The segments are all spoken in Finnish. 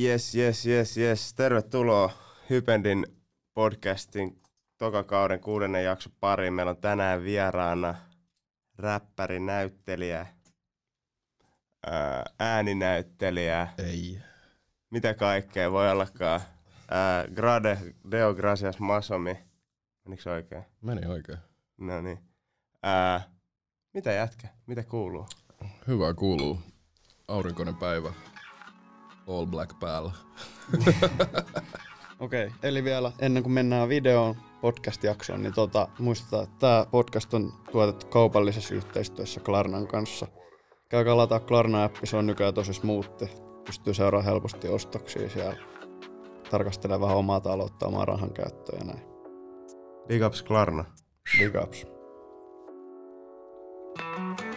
Yes, yes, yes, yes. Tervetuloa Hypendin podcastin tokakauden kuudennen jakso pariin. Meillä on tänään vieraana räppäri, näyttelijä, ääninäyttelijä. Ei. Mitä kaikkea voi ollakaan. Ää, grade, Deo Gracias Masomi. Menikö se oikein? Meni oikein. No niin. Mitä jätkä? Mitä kuuluu? Hyvä kuuluu. Aurinkoinen päivä all black päällä. Okei, okay, eli vielä ennen kuin mennään videoon, podcast-jaksoon, niin tota, muistetaan, että tämä podcast on tuotettu kaupallisessa yhteistyössä Klarnan kanssa. Käykää lataa Klarna-appi, se on nykyään tosi smoothi. Pystyy seuraamaan helposti ostoksia siellä. Tarkastelee vähän omaa taloutta, omaa rahan käyttöä ja näin. Big ups Klarna. Big ups. thank you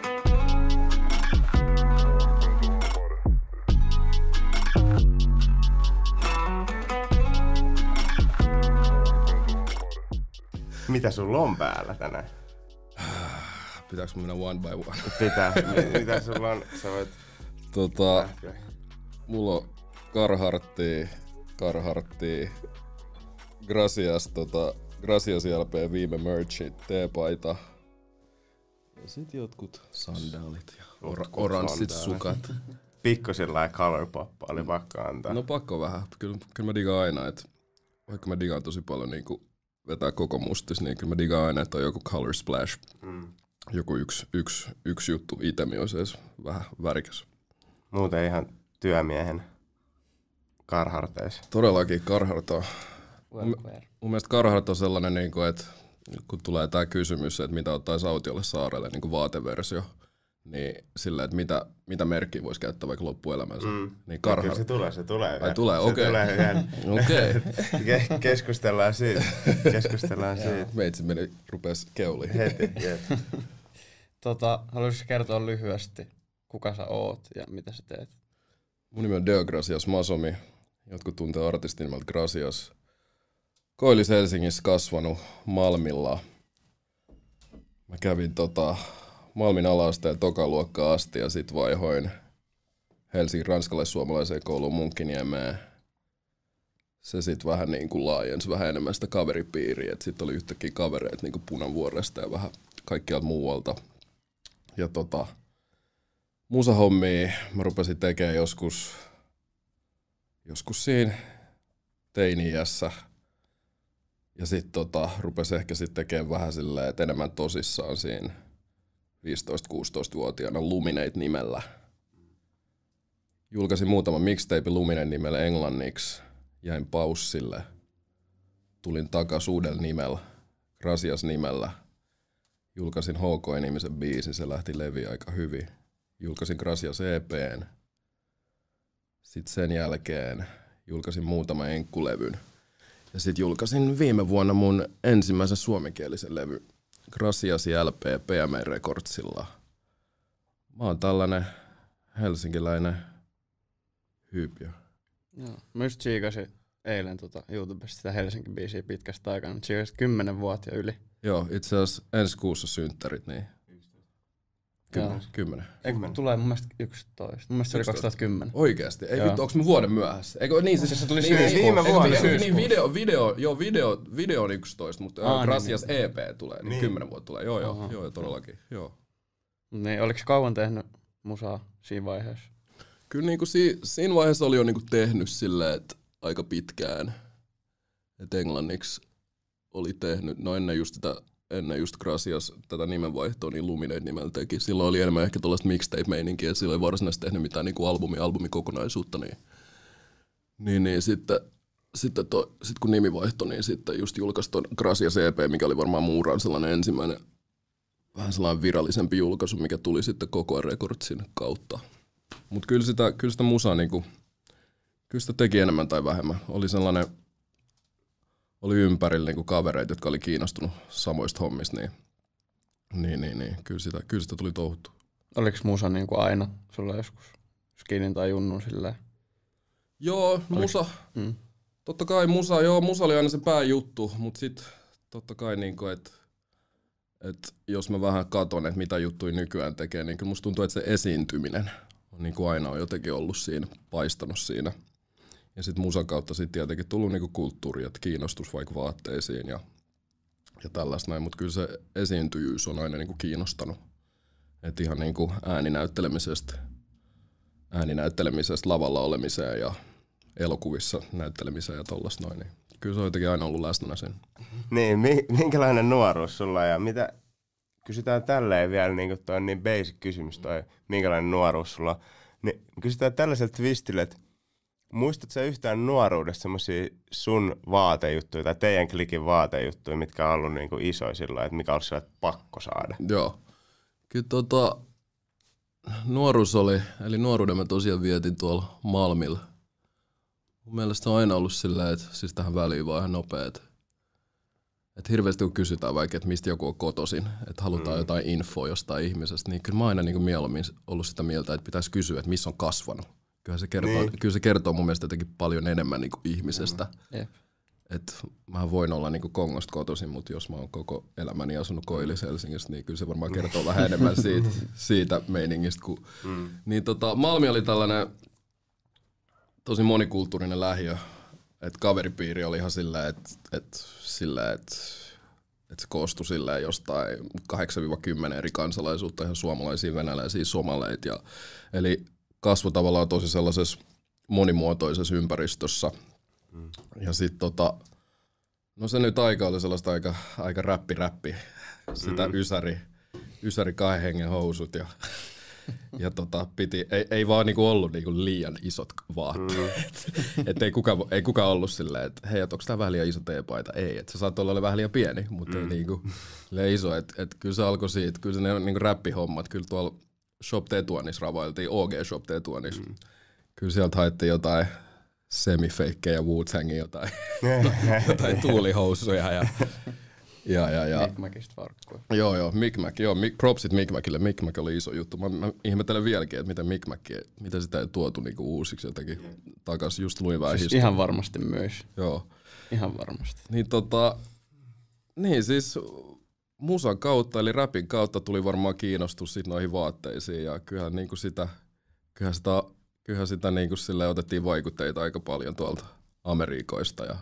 Mitä sulla on päällä tänään? Pitääkö mennä one by one? Pitää. Mitä sulla on? Sä voit... Tota, mulla on Carhartti, Carhartti, Gracias, tota, Gracias LP, viime merchit, T-paita. Ja sit jotkut sandaalit ja or- oranssit sukat. Pikku sillä color pop oli pakko antaa. No pakko vähän. Kyllä, kyllä mä digaan aina, että vaikka mä digaan tosi paljon niinku vetää koko mustis, niin kyllä mä digaan aina, että on joku color splash. Mm. Joku yksi, yksi, yksi juttu itemi olisi edes vähän värikäs. Muuten ihan työmiehen karharteis. Todellakin karharto. on. Mun, mun mielestä karharto on sellainen, niin kuin, että kun tulee tämä kysymys, että mitä ottaisi autiolle saarelle, niin kuin vaateversio, niin sillä, että mitä, mitä merkkiä voisi käyttää vaikka loppuelämänsä. Mm. Niin karhar... Kyllä se tulee, se tulee. Ai tulee, okei. Okay. tulee okay. Ke- keskustellaan siitä. Keskustellaan siitä. Meitsi meni, rupesi keuliin. Heti, jep. tota, haluaisitko kertoa lyhyesti, kuka sä oot ja mitä sä teet? Mun nimi on Deo Gracias Masomi. Jotkut tuntee artistin nimeltä Gracias. Koillis Helsingissä kasvanut Malmilla. Mä kävin tota, Malmin alaasteen tokaluokkaa asti ja sitten vaihoin Helsingin ranskalais-suomalaiseen kouluun Munkiniemeen. Se sitten vähän niin kuin laajensi vähän enemmän sitä kaveripiiriä, että sitten oli yhtäkkiä kavereita niin kuin Punavuoresta ja vähän kaikkialta muualta. Ja tota, musahommia mä rupesin tekemään joskus, joskus siinä teiniässä. Ja sitten tota, rupesin ehkä sitten tekemään vähän silleen, että enemmän tosissaan siinä – 15-16-vuotiaana Lumineit nimellä Julkaisin muutama mixtape Lumineit nimellä englanniksi, jäin paussille, tulin takas uudella nimellä, Rasias nimellä Julkaisin HK-nimisen biisin, se lähti levi aika hyvin. Julkaisin Grasias EPn. Sitten sen jälkeen julkaisin muutama enkkulevyn. Ja sitten julkaisin viime vuonna mun ensimmäisen suomenkielisen levyn Gracias LP PME Recordsilla. Mä oon tällainen helsinkiläinen hyypiö. Joo. Mä just tsiikasin eilen tota YouTubesta sitä Helsinki-biisiä pitkästä aikaa, mutta niin tsiikasin kymmenen vuotta yli. Joo, itse asiassa ensi kuussa synttärit, niin Kymmenen. Kymmenen. Eikö tulee mun mielestä 11. Mun mielestä se oli 2010. Oikeasti? Ei vittu, onko mä vuoden myöhässä? Eikö, niin, siis, se tuli niin, syyskuussa. Viime niin, vuonna. Niin, niin, video, video, joo, video, video on 11, mutta Aa, äh, niin, Gracias niin, EP tulee, niin, niin. 10 vuotta tulee. Joo, joo, joo, todellakin. Joo. Niin, oliks kauan tehnyt musaa siinä vaiheessa? Kyllä niin kuin si, siinä vaiheessa oli jo niin kuin tehnyt silleen, että aika pitkään. Et englanniksi oli tehnyt, no ennen just tätä ennen just Gracias tätä nimenvaihtoa, niin Luminate nimeltäkin. Silloin oli enemmän ehkä tuollaista mixtape-meininkiä, silloin ei varsinaisesti tehnyt mitään niin kuin albumi, albumikokonaisuutta, niin, niin, niin sitten sitten to, sit kun nimi vaihtoi, niin sitten just julkaisi tuon Gracias EP, mikä oli varmaan Muuran sellainen ensimmäinen vähän sellainen virallisempi julkaisu, mikä tuli sitten koko ajan Recordsin kautta. Mutta kyllä sitä, kyllä sitä musaa kuin, niinku- kyllä sitä teki enemmän tai vähemmän. Oli sellainen oli ympärillä kuin niinku kavereita, jotka oli kiinnostunut samoista hommista, niin, niin, niin, niin kyllä, sitä, kyllä sitä tuli touhuttu. Oliko musa niin kuin aina sulla joskus skinin tai junnun silleen? Joo, no Oliko? musa. Mm. Totta kai musa, joo, musa oli aina se pääjuttu, mutta sitten totta kai niin että et jos mä vähän katon, että mitä juttuja nykyään tekee, niin kyllä musta tuntuu, että se esiintyminen on niin kuin aina on jotenkin ollut siinä, paistanut siinä – ja sitten musan kautta sitten tietenkin tullut niinku kulttuuri, että kiinnostus vaikka vaatteisiin ja, ja tällaista näin. Mutta kyllä se esiintyjyys on aina niinku kiinnostanut. Että ihan niinku ääninäyttelemisestä, ääninäyttelemisestä lavalla olemiseen ja elokuvissa näyttelemiseen ja tollaista noin. Niin kyllä se on jotenkin aina ollut läsnä sen. Niin, minkälainen nuoruus sulla ja mitä, kysytään tälleen vielä, niin kuin toi on niin basic kysymys toi, minkälainen nuoruus sulla on. Niin kysytään tällaiselle twistille, että Muistatko sä yhtään nuoruudessa semmoisia sun vaatejuttuja tai teidän klikin vaatejuttuja, mitkä on ollut niinku isoja että mikä olisi pakko saada? Joo. Kyllä tota, nuoruus oli, eli nuoruuden mä tosiaan vietin tuolla Malmilla. Mun mielestä on aina ollut silleen, että siis tähän väliin vaan ihan nopeet. Että hirveästi kun kysytään vaikka, että mistä joku on kotoisin, että halutaan mm. jotain infoa jostain ihmisestä, niin kyllä mä aina niin mieluummin ollut sitä mieltä, että pitäisi kysyä, että missä on kasvanut Kyllä se kertoo, niin. kyllä se kertoo mun mielestä jotenkin paljon enemmän niin kuin ihmisestä. Mm. Et mä voin olla niinku Kongosta kotoisin, mutta jos mä oon koko elämäni asunut Koillis Helsingissä, niin kyllä se varmaan kertoo vähän enemmän siitä, siitä meiningistä. Kun, mm. niin tota, Malmi oli tällainen tosi monikulttuurinen lähiö. Et kaveripiiri oli ihan sillä, että et, sillä, että et se koostui sillä jostain 8-10 eri kansalaisuutta, ihan suomalaisia, venäläisiä, somaleita. Ja, eli kasvoi tavallaan tosi sellaisessa monimuotoisessa ympäristössä. Mm. Ja sitten tota, no se nyt aika oli sellaista aika, aika räppi räppi, sitä mm. ysäri, ysäri kahden hengen housut ja, ja tota, piti, ei, ei vaan niinku ollut niinku liian isot vaatteet. Mm. että ei kukaan ei kuka ollut silleen, että hei, et onko tämä vähän liian iso teepaita? Ei, että se saattoi olla vähän liian pieni, mutta mm. ei niinku, liian iso. Että et kyllä se alkoi siitä, kyllä se ne niinku räppihommat, kyllä tuolla Shop Tetuanis ravailtiin, OG Shop Tetuanis. Mm. Kyllä sieltä haettiin jotain semifeikkejä, wu jotain, jotain tuulihousuja ja ja, ja, ja. Mikmäkistä varkkoja. Joo, joo, Mikmäki, joo, Mik, propsit Mikmäkille, Mikmäk oli iso juttu. Mä, mä ihmettelen vieläkin, että miten Mikmäki, miten sitä ei tuotu niinku uusiksi jotenkin mm. takaisin, just luin vähän siis Ihan varmasti myös. Joo. Ihan varmasti. Niin tota, niin siis musan kautta, eli rapin kautta tuli varmaan kiinnostus sit noihin vaatteisiin ja kyllähän niinku sitä, kyllähän sitä, kyllähän sitä niinku sille otettiin vaikutteita aika paljon tuolta Amerikoista ja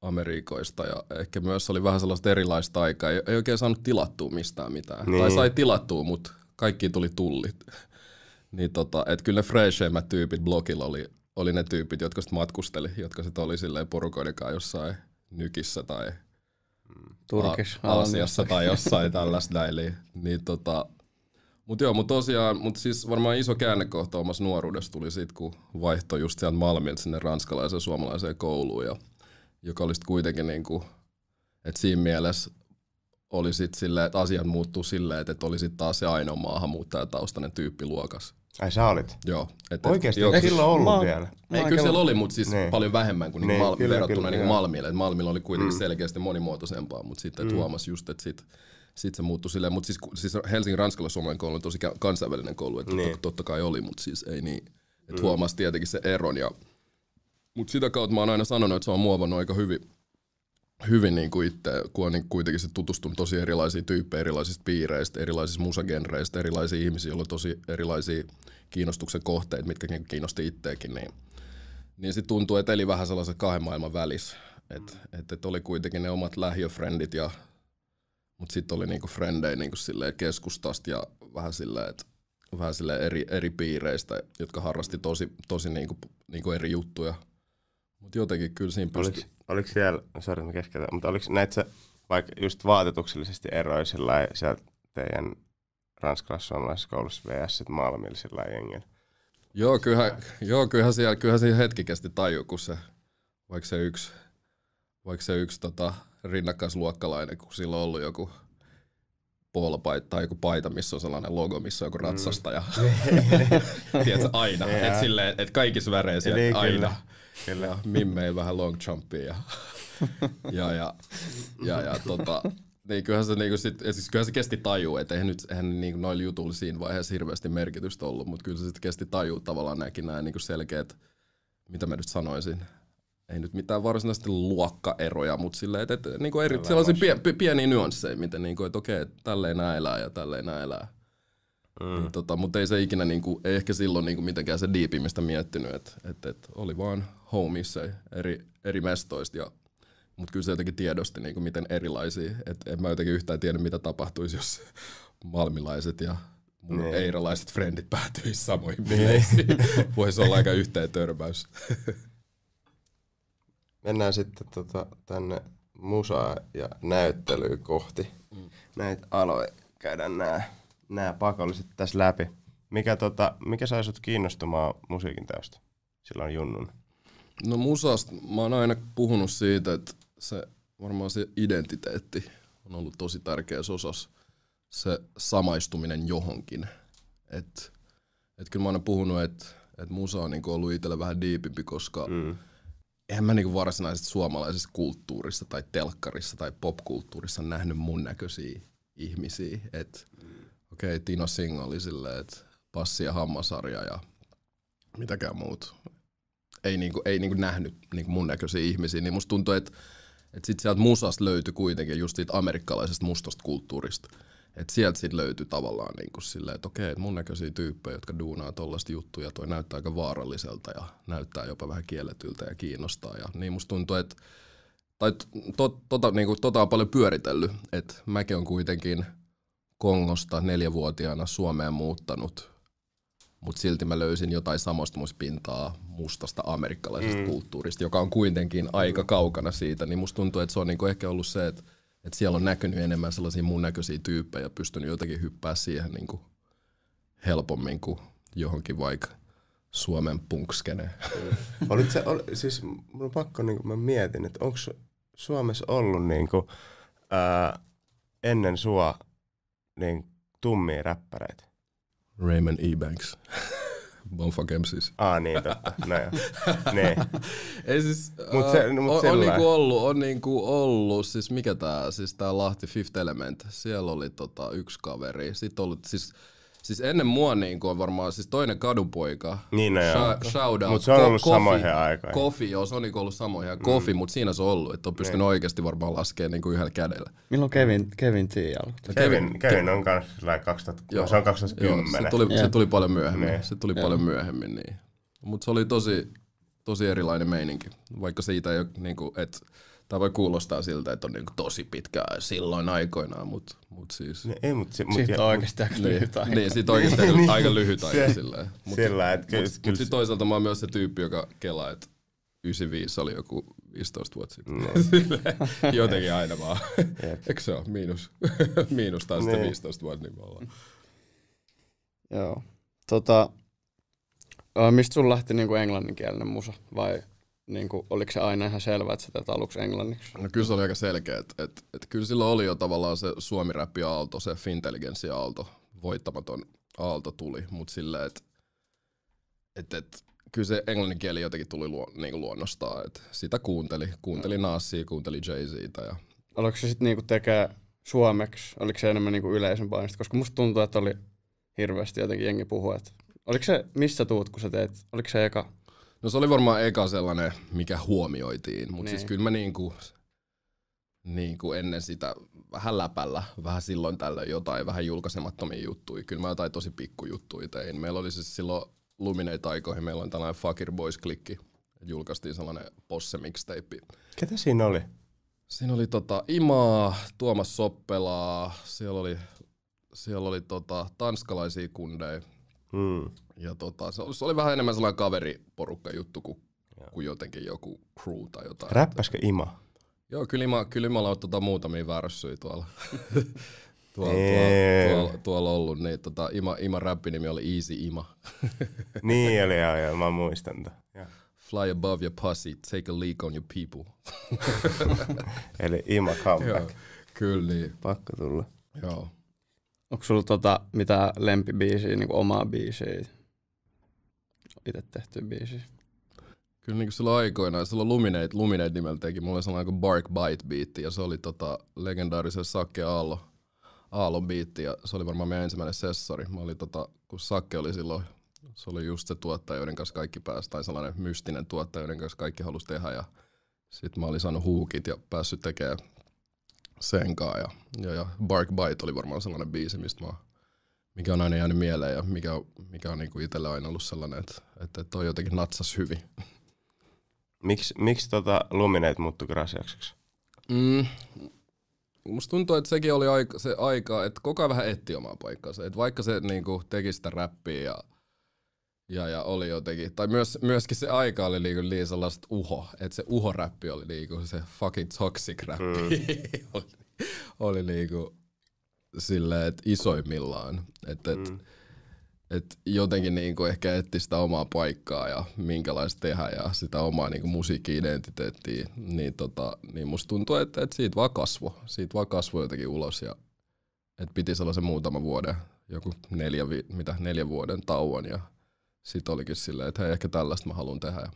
Amerikoista ja ehkä myös oli vähän sellaista erilaista aikaa. Ei, ei oikein saanut tilattua mistään mitään. Niin. Tai sai tilattua, mutta kaikki tuli tullit. niin tota, et kyllä ne freshemmät tyypit blogilla oli, oli ne tyypit, jotka sitten matkusteli, jotka sitten oli silleen porukoiden kanssa jossain nykissä tai – Turkish A- Aasiassa tai jossain tällaista näin. Niin, niin tota, mutta joo, mutta tosiaan, mutta siis varmaan iso käännekohta omassa nuoruudessa tuli sitten, kun vaihto just sieltä Malmilta sinne ranskalaiseen suomalaiseen kouluun, ja, joka oli sitten kuitenkin niin kuin, että siinä mielessä oli sitten silleen, että asiat muuttuu silleen, että, että oli sitten taas se ainoa maahanmuuttajataustainen tyyppi luokas, Ai sä olit? Joo. Et, Oikeesti, joo, silloin siis ollut mä, vielä? Ei, kyllä siellä oli, mutta siis niin. paljon vähemmän kuin niin, Mal- verrattuna niin Malmille. Malmilla oli kuitenkin mm. selkeästi monimuotoisempaa, mutta sitten mm. huomasi just, että sit, sit se muuttui silleen. Mutta siis, siis Helsingin ranskalaissuomalainen koulu on tosi kansainvälinen koulu, että niin. totta, totta kai oli, mutta siis ei niin. Et mm. huomasi tietenkin se eron. Ja, mutta sitä kautta mä oon aina sanonut, että se on muovannut aika hyvin hyvin niin kuin itse, kun on niin kuitenkin sit tutustunut tosi erilaisiin tyyppeihin, erilaisista piireistä, erilaisista musagenreistä, erilaisia ihmisiä, joilla on tosi erilaisia kiinnostuksen kohteita, mitkä niinku kiinnosti itseäkin, niin, niin sitten tuntuu, että eli vähän sellaisen kahden maailman välissä. Että et, et oli kuitenkin ne omat lähiöfrendit ja mutta sitten oli niinku frendejä niinku keskustasta ja vähän silleen, että vähän sille eri, eri piireistä, jotka harrasti tosi, tosi niinku, niinku eri juttuja. Mutta jotenkin kyllä siinä pystyy. Oliko, oliko siellä, sori mä keskeytän, mutta oliko näitä vaikka just vaatetuksellisesti eroja sillä sieltä teidän ranskalais-suomalaisessa koulussa vs. Malmilla sillä jengillä? Joo, kyllähän, joo, kyllähän, siellä, kyllähän siinä hetki kesti taju, kun se, vaikka se yksi, vaikka se yksi tota, rinnakkaisluokkalainen, kun sillä on ollut joku puolapaita, tai joku paita, missä on sellainen logo, missä on joku mm. ratsastaja. Mm. Tiedätkö, aina. Yeah. Et et kaikissa väreissä aina. Kyllä. Kyllä. Ja mimmei vähän long jumpia ja, ja, ja, ja, ja tota, niin kyllähän se, niin sit, siis kyllähän se kesti taju, että eihän nyt eihän niin noilla jutuilla siinä vaiheessa hirveästi merkitystä ollut, mutta kyllä se sitten kesti taju tavallaan näkin nämä niin selkeät, mitä mä nyt sanoisin, ei nyt mitään varsinaisesti luokkaeroja, mutta silleen, että, että niin eri, sellaisia pie, pie, pieniä nyansseja, miten niin kuin, että okei, tälleen nää elää ja tälleen nää elää. Mm. Niin, tota, mutta ei se ikinä, niin kuin, ei ehkä silloin niin kuin mitenkään se diipimistä miettinyt, että et, et oli vaan homeissa eri, eri mestoista ja mutta kyllä se jotenkin tiedosti, niin kuin miten erilaisia. Et en mä jotenkin yhtään tiedä, mitä tapahtuisi, jos malmilaiset ja mun no. eiralaiset frendit päätyisivät samoihin niin. bileisiin. Voisi olla aika yhteen törmäys. Mennään sitten tota, tänne musaa ja näyttelyä kohti. Mm. Näitä aloja käydään nämä, nämä pakolliset tässä läpi. Mikä, tota, mikä sai sinut kiinnostumaan musiikin teosta silloin junnun? No musasta mä oon aina puhunut siitä, että se varmaan se identiteetti on ollut tosi tärkeä osassa. Se samaistuminen johonkin. Että et kyllä mä oon aina puhunut, että et musa on niinku ollut itselle vähän diipimpi, koska mm. eihän mä niinku varsinaisesti suomalaisessa kulttuurissa tai telkkarissa tai popkulttuurissa nähnyt mun näköisiä ihmisiä. Että okei, okay, Tino Singh oli silleen, että passi ja hammasarja ja mitäkään muut ei, niinku, ei niinku nähnyt niinku mun näköisiä ihmisiä, niin musta tuntui, että et sitten sieltä musasta löytyi kuitenkin just siitä amerikkalaisesta mustasta kulttuurista. Että sieltä sitten löytyi tavallaan niinku silleen, että okei, että mun näköisiä tyyppejä, jotka duunaa tollaista juttuja, toi näyttää aika vaaralliselta ja näyttää jopa vähän kielletyltä ja kiinnostaa. Ja niin musta tuntuu, että tai to, tota, niinku, tota on paljon pyöritellyt, että mäkin on kuitenkin Kongosta neljävuotiaana Suomeen muuttanut mutta silti mä löysin jotain samastumispintaa mustasta amerikkalaisesta mm. kulttuurista, joka on kuitenkin aika kaukana siitä, niin musta tuntuu, että se on niinku ehkä ollut se, että et siellä on näkynyt enemmän sellaisia mun näköisiä tyyppejä ja pystynyt jotenkin hyppää siihen niinku helpommin kuin johonkin vaikka Suomen punkskeneen. Olit se, ol, siis mun on pakko, niin mä mietin, että onko Suomessa ollut niin ää, ennen sua niin tummia räppäreitä? Raymond Ebanks. bonfa siis. Ah niin, totta. No niin. Ei siis, mut se, äh, mut on, on, niinku ollut, on niinku ollut, siis mikä tää, siis tää Lahti Fifth Element, siellä oli tota yksi kaveri. sit oli, siis Siis ennen mua niin on varmaan siis toinen kadupoika. Niin no joo. Shout out. Mutta se on ollut Ko- samoihin aikaan. Kofi, joo, se on niin ollut samoihin aikaan. Mm. Kofi, mm. mutta siinä se on ollut, että on niin. pystynyt niin. oikeasti varmaan laskemaan niin yhdellä kädellä. Milloin Kevin, Kevin T Kevin, Kevin, Kevin on kanssa 2000, joo. se on 2010. Joo, se, tuli, yeah. se tuli paljon myöhemmin. Niin. Se tuli yeah. paljon myöhemmin, niin. Mutta se oli tosi, tosi erilainen meininki, vaikka siitä ei ole niinku, että Tämä voi kuulostaa siltä, että on niin tosi pitkää silloin aikoinaan, mutta mut siis... Ne, ei, mut se, mut, siitä on oikeasti aika niin. lyhyt aika. Niin, siitä on oikeasti niin, aika lyhyt aika silleen. Mutta sillä, mut, kyllä, mut, kyllä. Mut toisaalta mä oon myös se tyyppi, joka kelaa, että 95 oli joku 15 vuotta sitten. No. silleen, Jotenkin aina vaan. Eikö se ole? Miinus. Miinus taas sitten 15 niin. vuotta, niin me ollaan. Joo. Tota, mistä sun lähti niinku englanninkielinen musa? Vai niin kuin, oliko se aina ihan selvää, että sä teet aluksi englanniksi? No kyllä se oli aika selkeä, että et, et kyllä sillä oli jo tavallaan se Suomi aalto, se fintelligenssi-aalto, voittamaton aalto tuli, mutta silleen, että et, et, kyllä se englannin kieli jotenkin tuli luo, niin luonnostaan, että sitä kuunteli, kuunteli no. Nassia, kuunteli Jay-Ztä. Ja... Oliko se sitten niinku tekee suomeksi, oliko se enemmän niinku yleisön painosta, koska musta tuntuu, että oli hirveästi jotenkin jengi puhua, että oliko se, missä tuut, kun sä teet, oliko se eka No se oli varmaan eka sellainen, mikä huomioitiin, mutta siis niin. kyllä mä niinku, niinku ennen sitä vähän läpällä, vähän silloin tällöin jotain, vähän julkaisemattomia juttuja. Kyllä mä jotain tosi pikkujuttuja tein. Meillä oli siis silloin lumineita aikoihin meillä on tällainen Fucker Boys-klikki, julkaistiin sellainen posse mixtape. Ketä siinä oli? Siinä oli tota Imaa, Tuomas Soppelaa, siellä oli, siellä oli tota tanskalaisia kundeja. Hmm ja tota, se, oli, se oli vähän enemmän sellainen kaveriporukka juttu kuin, kuin jotenkin joku crew tai jotain. Räppäskö Ima? Joo, kyllä, ima, kyllä imalla on tota muutamia värssyjä tuolla. tuolla, tuolla, tuolla, tuolla, ollut. Niin, tota, ima, ima räppinimi oli Easy Ima. niin oli, joo, joo, mä muistan tämän. Fly above your pussy, take a leak on your people. Eli Ima comeback. Joo, kyllä niin. Pakko tulla. Joo. Onko sulla tota, mitä lempibiisiä, niin omaa biisiä? itse tehtyä biisi. Kyllä niin kuin silloin aikoinaan, silloin Luminate, Luminate nimeltä teki mulle sellainen kuin Bark Bite biitti, ja se oli tota legendaarisen Sakke Aallo, Aallon biitti, ja se oli varmaan meidän ensimmäinen sessori. Mä olin tota, kun Sakke oli silloin, se oli just se tuottaja, joiden kanssa kaikki pääsi, tai sellainen mystinen tuottaja, joiden kanssa kaikki halusi tehdä, ja sitten mä olin saanut huukit ja päässyt tekemään senkaan, ja, ja, ja Bark Bite oli varmaan sellainen biisi, mistä mä mikä on aina jäänyt mieleen ja mikä, mikä on niinku itsellä aina ollut sellainen, että, että toi jotenkin natsas hyvin. Miksi miks tota Lumineet muuttui Grasiakseksi? Mm, musta tuntuu, että sekin oli aika, se aika, että koko ajan vähän etti omaa paikkaansa. Että vaikka se niinku, teki sitä räppiä ja, ja, ja oli jotenkin, tai myös, myöskin se aika oli niinku niin sellaista uho, että se uho-räppi oli niinku se fucking toxic räppi. Mm. oli, oli niinku, silleen, että isoimmillaan. Että et, mm. et jotenkin niinku ehkä etsi sitä omaa paikkaa ja minkälaista tehdä ja sitä omaa niinku musiikki-identiteettiä, niin, tota, niin musta tuntuu, että että siitä vaan kasvo. Siitä vaan kasvo jotenkin ulos ja et piti sellaisen muutama vuoden, joku neljä, mitä, neljä vuoden tauon ja sit olikin silleen, että hei, ehkä tällaista mä haluan tehdä. Ja,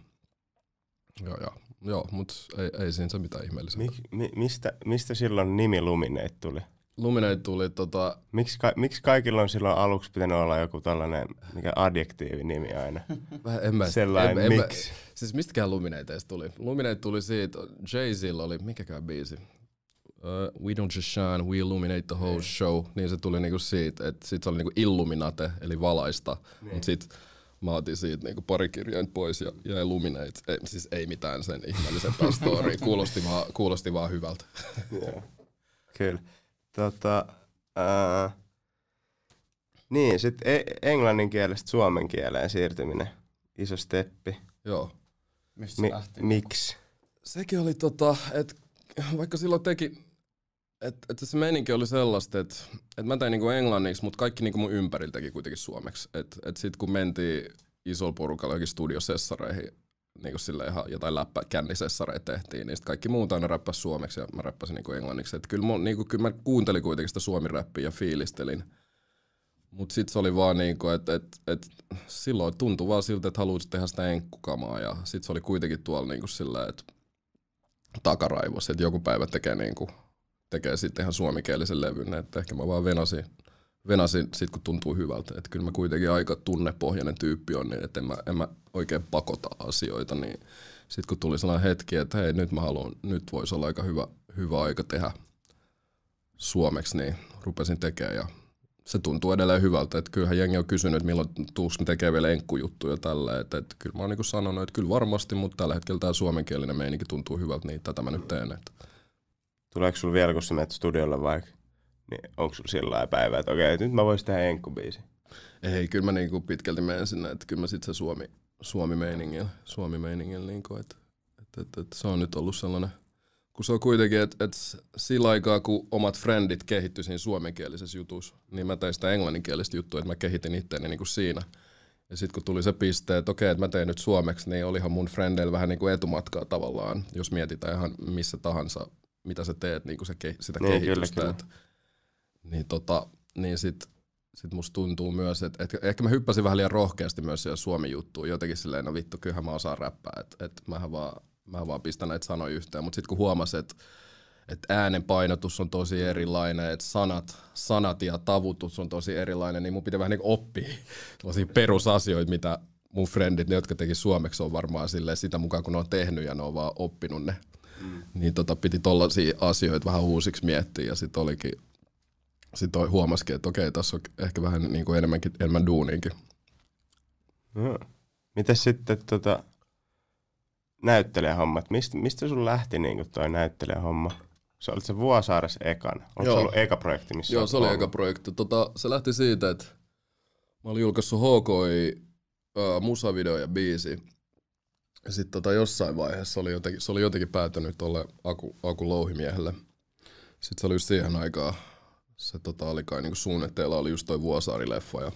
joo, joo, joo mutta ei, ei siinä se mitään ihmeellisempää. Mi, mi, mistä, mistä silloin nimi Lumineet tuli? Luminate tuli tota... Miksi, ka- miksi kaikilla on silloin aluksi pitänyt olla joku tällainen, mikä adjectives-nimi aina? en mä, Sellainen, en, en, miksi? En, siis mistäkään Luminateista tuli? Luminate tuli siitä, Jay-Zilla oli, mikäkään biisi? Uh, we don't just shine, we illuminate the whole niin. show. Niin se tuli niinku siitä, että sit se oli niinku illuminate, eli valaista. Niin. Mut sit mä otin siitä niinku pari kirjain pois ja jäi Luminate. Ei, siis ei mitään sen ihmeellisempää storya. Kuulosti vaan, kuulosti vaan hyvältä. yeah. Kyllä. Tota, ää, niin, sitten englannin kielestä suomen kieleen siirtyminen. Iso steppi. Joo. Mistä Mi- lähti? Miksi? Sekin oli tota, että vaikka silloin teki, että et se meininki oli sellaista, että et mä tein niinku englanniksi, mutta kaikki niinku mun ympäriltäkin kuitenkin suomeksi. Että et sitten kun mentiin isolla porukalla johonkin studiosessareihin, kuin niinku sille ihan jotain läppä, kännisessareja tehtiin, niin sitten kaikki muut aina räppäsi suomeksi ja mä räppäsin kuin niinku englanniksi. Et kyllä, mun, kuin, niinku, kyllä mä kuuntelin kuitenkin sitä suomiräppiä ja fiilistelin. Mut sit se oli vaan niinku, että et, et, silloin tuntui vaan siltä, että haluaisit tehdä sitä enkkukamaa ja sit se oli kuitenkin tuolla niinku sillä, että takaraivossa, että joku päivä tekee niinku, tekee sitten ihan suomikielisen levyn, että ehkä mä vaan venasin venasin sit kun tuntuu hyvältä. Että kyllä mä kuitenkin aika tunnepohjainen tyyppi on, niin että en mä, en mä oikein pakota asioita. Niin sitten kun tuli sellainen hetki, että hei nyt mä haluan, nyt voisi olla aika hyvä, hyvä aika tehdä suomeksi, niin rupesin tekemään ja se tuntuu edelleen hyvältä, että kyllähän jengi on kysynyt, että milloin tuuks me tekee vielä enkkujuttuja tällä, että, että kyllä mä oon niin sanonut, että kyllä varmasti, mutta tällä hetkellä tämä suomenkielinen meininki tuntuu hyvältä, niin tätä mä nyt teen. Että. Tuleeko sulla vielä, kun sä studiolle vaikka? Niin onko sulla sillä päivä, että okei, nyt mä voisin tehdä enkkubiisi? Ei, kyllä mä kuin niinku pitkälti menen sinne, että kyllä mä sit se suomi, suomi-meiningillä, suomi-meiningillä kuin, niinku, että et, et, et, se on nyt ollut sellainen, kun se on kuitenkin, että et sillä aikaa kun omat frendit kehittyi siinä suomenkielisessä jutussa, niin mä tein sitä englanninkielistä juttua, että mä kehitin niin kuin siinä. Ja sitten kun tuli se piste, että okei, että mä tein nyt suomeksi, niin olihan mun frendeillä vähän niin kuin etumatkaa tavallaan, jos mietitään ihan missä tahansa, mitä sä teet, niin kuin se sitä niin, kehitystä. Kyllä, kyllä. Että, niin, tota, niin sitten sit musta tuntuu myös, että et, ehkä mä hyppäsin vähän liian rohkeasti myös siihen Suomi-juttuun. Jotenkin silleen, no vittu, kyllähän mä osaan räppää, että et mähän vaan, mähän vaan pistän näitä sanoja yhteen. Mutta sitten kun huomasin, että et äänen painotus on tosi erilainen, että sanat, sanat ja tavutus on tosi erilainen, niin mun pitää vähän niin oppia perusasioita, mitä mun frendit, ne jotka teki suomeksi, on varmaan silleen sitä mukaan, kun ne on tehnyt ja ne on vaan oppinut ne. Mm. Niin tota, piti tollaisia asioita vähän uusiksi miettiä ja sitten olikin sitten huomasikin, että okei, tässä on ehkä vähän niin kuin enemmänkin, enemmän duuniinkin. No. Miten sitten tota, näyttelijähommat? Mist, mistä sun lähti niin kuin toi näyttelijähomma? Se oli se Vuosaaressa ekan. Onko Joo. se ollut eka projekti? Missä Joo, se oli eka projekti. Tota, se lähti siitä, että mä olin julkaissut HKI äh, musavideo ja biisi. Ja sitten tota, jossain vaiheessa oli jotenkin, se oli jotenkin päätynyt tuolle Aku, Aku Louhimiehelle. Sitten se oli just siihen aikaan, se tota, oli kai niinku suunnitteilla oli just toi Vuosaari-leffa ja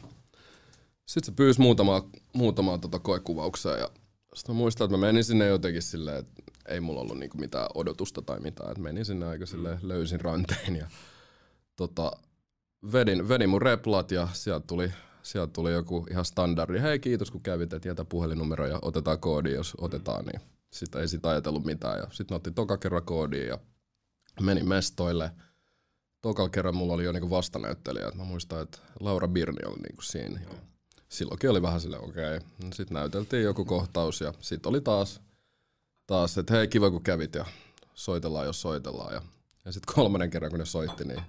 sitten se pyysi muutamaa, muutamaa tota koekuvauksia ja sitten muistan, että mä menin sinne jotenkin silleen, että ei mulla ollut niinku mitään odotusta tai mitään, et menin sinne aika silleen, mm. löysin ranteen ja tota, vedin, vedin mun replat ja sieltä tuli, sieltä tuli joku ihan standardi, hei kiitos kun kävit, että jätä puhelinnumero ja otetaan koodi, jos otetaan, niin sitä ei sitä ajatellut mitään ja sitten otti toka kerran koodiin ja menin mestoille – tokal kerran mulla oli jo niinku vastanäyttelijä. mä muistan, että Laura Birni oli niinku siinä. Ja silloinkin oli vähän silleen, okei. Okay. No sitten näyteltiin joku kohtaus ja sitten oli taas, taas että hei kiva kun kävit ja soitellaan jos soitellaan. Ja, ja sitten kolmannen kerran kun ne soitti, niin,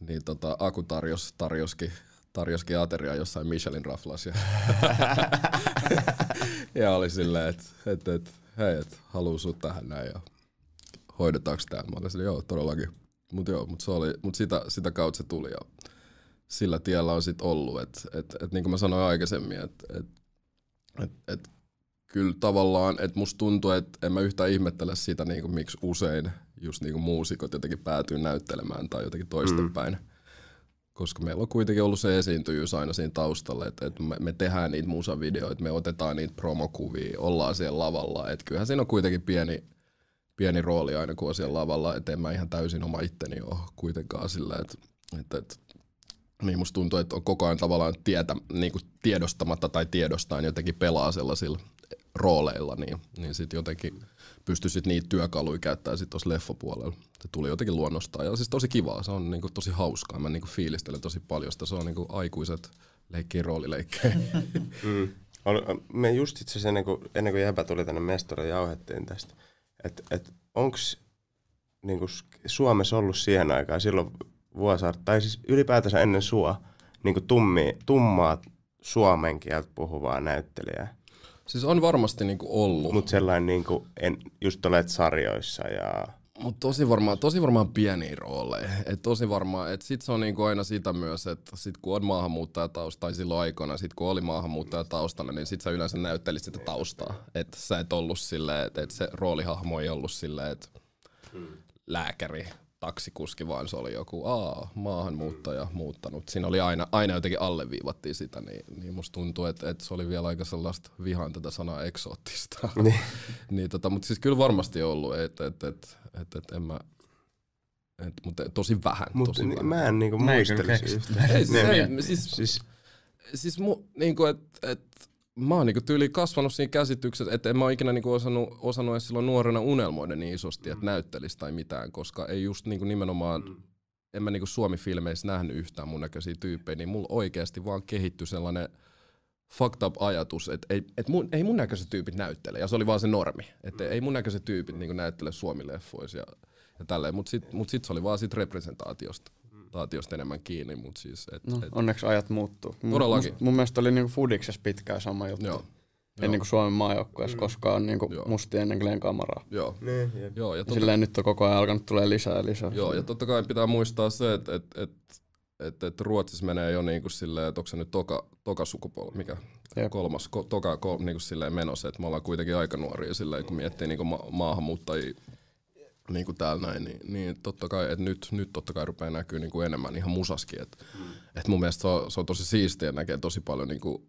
niin tota, Aku tarjos, tarjoskin tarjoskin ateriaa jossain Michelin raflas. Ja, ja oli silleen, että et, et, hei, et, haluu sut tähän näin ja hoidetaanko tämä. Mä olin silleen, joo, todellakin mut joo, mut, se oli, mut sitä, sitä kautta se tuli ja sillä tiellä on sitten ollut. Et, et, et, niin kuin mä sanoin aikaisemmin, että et, et, et, kyllä tavallaan, että musta tuntuu, että en mä yhtään ihmettele sitä, niin kuin, miksi usein just niin kuin muusikot jotenkin päätyy näyttelemään tai jotenkin toistepäin. Mm. Koska meillä on kuitenkin ollut se esiintyjyys aina siinä taustalla, että, että me, me tehdään niitä musavideoita, me otetaan niitä promokuvia, ollaan siellä lavalla. Että kyllähän siinä on kuitenkin pieni, pieni rooli aina, kun on siellä lavalla, että en mä ihan täysin oma itteni ole kuitenkaan sillä, että, että, että niin musta tuntuu, että on koko ajan tavallaan tietä, niin kuin tiedostamatta tai tiedostaan jotenkin pelaa sellaisilla rooleilla, niin, niin sitten jotenkin sitten niitä työkaluja käyttämään sitten tuossa leffapuolella. Se tuli jotenkin luonnostaan ja siis tosi kivaa, se on niin kuin tosi hauskaa, mä niin kuin fiilistelen tosi paljon sitä, se on niin kuin aikuiset leikkiä roolileikkejä. mm. Me just itse asiassa ennen kuin, ennen kuin Jäbä tuli tänne mestoreen jauhettiin tästä että et onko niinku Suomessa ollut siihen aikaan silloin Vuosaarta, tai siis ylipäätänsä ennen sua, niinku tummi, tummaa suomen kieltä puhuvaa näyttelijää? Siis on varmasti niinku ollut. Mutta sellainen, niinku, en, just olet sarjoissa ja mutta tosi varmaan, tosi varmaan pieniä rooleja. Et tosi varmaan, että sit se on niinku aina sitä myös, että sit kun on maahanmuuttajatausta, tai silloin aikoina, sit kun oli maahanmuuttajataustalla, niin sit sä yleensä näyttelit sitä taustaa. Että sä et ollut silleen, että et se roolihahmo ei ollut silleen, että mm. lääkäri taksikuski, vaan se oli joku aa, maahanmuuttaja muuttanut. Siinä oli aina, aina jotenkin alleviivattiin sitä, niin, niin musta tuntuu, että, että se oli vielä aika sellaista vihan tätä sanaa eksoottista. Niin. niin tota, mutta siis kyllä varmasti ollut, että et, et, et, et en mä, et, mutta tosi vähän. Mut, tosi vähän. Mä en niinku muistelisi yhtään. Ei, niin. ei, siis, siis, siis mu, niinku, että et mä oon niinku tyyli kasvanut siinä käsityksessä, että en mä oon ikinä niinku osannut, osannut edes silloin nuorena unelmoida niin isosti, mm. että näyttelisi tai mitään, koska ei just niinku nimenomaan, mm. en mä niinku Suomi-filmeissä nähnyt yhtään mun näköisiä tyyppejä, niin mulla oikeasti vaan kehittyi sellainen fucked up ajatus, että ei, et mun, ei mun näköiset tyypit näyttele, ja se oli vaan se normi, että mm. ei mun näköiset tyypit mm. niinku näyttele Suomi-leffoissa ja, ja tälleen, mutta sit, mut sit se oli vaan sit representaatiosta taatiosta enemmän kiinni. Mut siis et, no, et, onneksi ajat muuttuu. Todellakin. Mun, mun mielestä oli niinku Fudiksessa pitkään sama juttu. Joo. Ei Joo. niinku Suomen maajoukkueessa mm. koskaan niinku kuin musti ennen Glenn Kamaraa. Joo. Niin, Joo, ja totta... Silleen nyt on koko ajan alkanut tulee lisää ja lisää. Joo, ja totta kai pitää muistaa se, että et, et, et, et Ruotsissa menee jo niinku silleen, että onko se nyt toka, toka sukupolvi, mikä Jep. kolmas, ko, toka kol, niinku silleen menossa, että me ollaan kuitenkin aika nuoria silleen, kun miettii niinku ma- maahanmuuttajia niin kuin täällä näin, niin, niin totta kai, että nyt, nyt totta kai rupeaa näkyy niin kuin enemmän ihan musaskin. että mm. et mun mielestä se on, se on tosi siistiä, näkee tosi paljon niin kuin,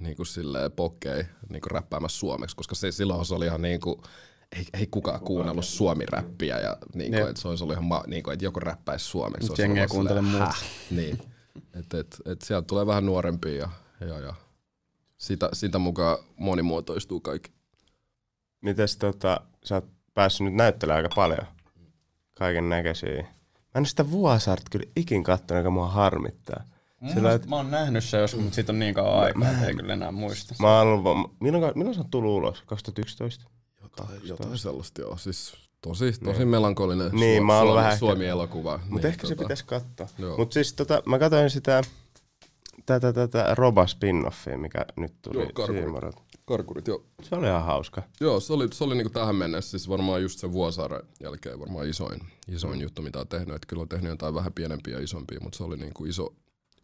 niin kuin silleen pokkei niin kuin räppäämässä suomeksi, koska se, silloin se oli ihan niin kuin, ei, ei kukaan Kuka kuunnellut suomi suomiräppiä, ja niin kuin, että se olisi ollut ihan, ma, niin kuin, että joku räppäisi suomeksi. Mutta jengiä kuuntele muuta. Niin, että et, et sieltä tulee vähän nuorempia ja, ja, ja sitä, sitä mukaan monimuotoistuu kaikki. Mites tota, sä oot päässyt nyt näyttelemään aika paljon. Kaiken näköisiä. Mä en sitä Vuosart kyllä ikin kattonut, joka mua harmittaa. Sillä, että... Mä oon nähnyt se joskus, mutta siitä on niin kauan aikaa, että ei kyllä enää muista. Mä ollut, milloin, milloin se on tullut ulos? 2011? Jotain, jotain sellaista joo. Siis tosi, niin. tosi niin. melankolinen niin, su- mä Suomi, vähän Suomi-elokuva. Mutta niin, ehkä tota... se pitäisi katsoa. Mutta siis tota, mä katsoin sitä tätä, tätä Roba spin-offia, mikä nyt tuli Joo, karkurit, joo. Se oli ihan hauska. Joo, se oli, se oli niinku tähän mennessä, siis varmaan just sen Vuosaaren jälkeen varmaan isoin, isoin mm. juttu, mitä on tehnyt. Et kyllä on tehnyt jotain vähän pienempiä ja isompia, mutta se oli niinku iso,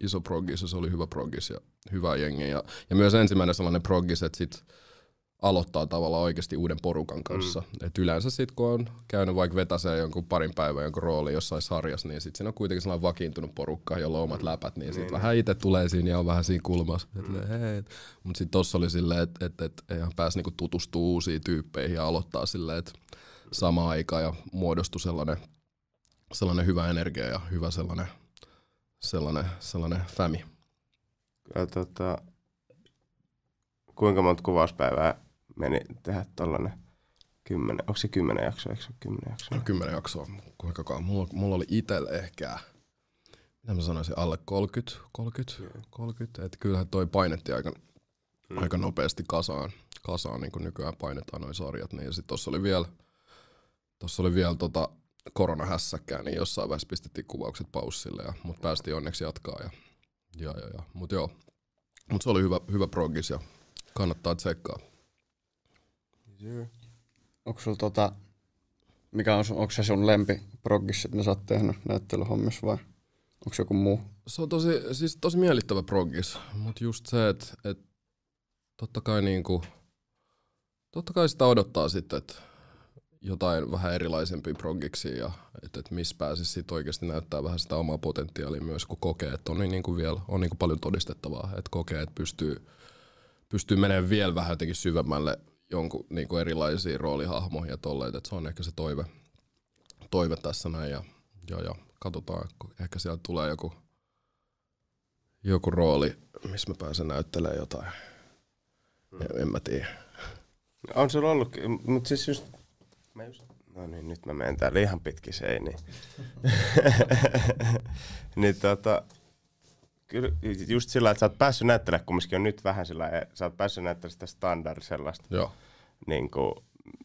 iso progis ja se oli hyvä progis ja hyvä jengi. Ja, ja myös ensimmäinen sellainen progis, että sitten aloittaa tavallaan oikeasti uuden porukan mm. kanssa. Mm. Et yleensä sitten kun on käynyt vaikka vetäseen jonkun parin päivän jonkun rooli jossain sarjassa, niin sitten siinä on kuitenkin sellainen vakiintunut porukka, jolla on omat mm. läpät, niin sitten niin. mm. vähän itse tulee siinä ja on vähän siinä kulmassa. Mm. Mutta sitten tossa oli silleen, että et, et, et, pääsi niinku tutustumaan uusiin tyyppeihin ja aloittaa silleen, että sama aika ja muodostui sellainen, sellainen hyvä energia ja hyvä sellainen, sellainen, sellainen fami. Ja, tota, kuinka monta kuvauspäivää meni tehdä tollanen kymmenen, onko se kymmenen jaksoa, eikö se ole kymmenen jaksoa? No kymmenen jaksoa, kuinka mulla, mulla oli itsellä ehkä, mitä mä sanoisin, alle 30, 30, mm. 30, että kyllähän toi painetti aika, mm. aika nopeasti kasaan, kasaan niin kuin nykyään painetaan noin sarjat, niin sit tossa oli vielä, tossa oli vielä tota, koronahässäkkää, niin jossain vaiheessa pistettiin kuvaukset paussille, ja, mutta päästiin onneksi jatkaa. Ja, ja, ja, ja. mut joo, mut se oli hyvä, hyvä progis ja kannattaa tsekkaa. Jee. Onko sulla tota, mikä on sun, onko se sun lempi proggis, että ne sä oot tehnyt näyttelyhommissa vai onko joku muu? Se on tosi, siis tosi miellyttävä proggis, mutta just se, että et, totta kai niinku, totta kai sitä odottaa sitten, että jotain vähän erilaisempia progiksi ja että et missä pääsisi sit oikeasti näyttää vähän sitä omaa potentiaalia myös, kun kokee, että on niin, niin kuin vielä on niin kuin paljon todistettavaa, että kokee, että pystyy, pystyy menemään vielä vähän jotenkin syvemmälle jonkun niin kuin erilaisia roolihahmoja tolleet, että se on ehkä se toive, toive tässä näin ja, ja, ja katsotaan, kun ehkä siellä tulee joku, joku rooli, missä mä pääsen näyttelemään jotain. Mm. En, en mä tiedä. On se ollut, mutta siis just, mä just No niin, nyt mä menen täällä ihan pitki seiniin. niin tota, kyllä just sillä, että sä oot päässyt näyttelemään kumminkin on nyt vähän sillä, sä oot päässyt näyttelemään sitä standard sellaista. Joo niin kuin,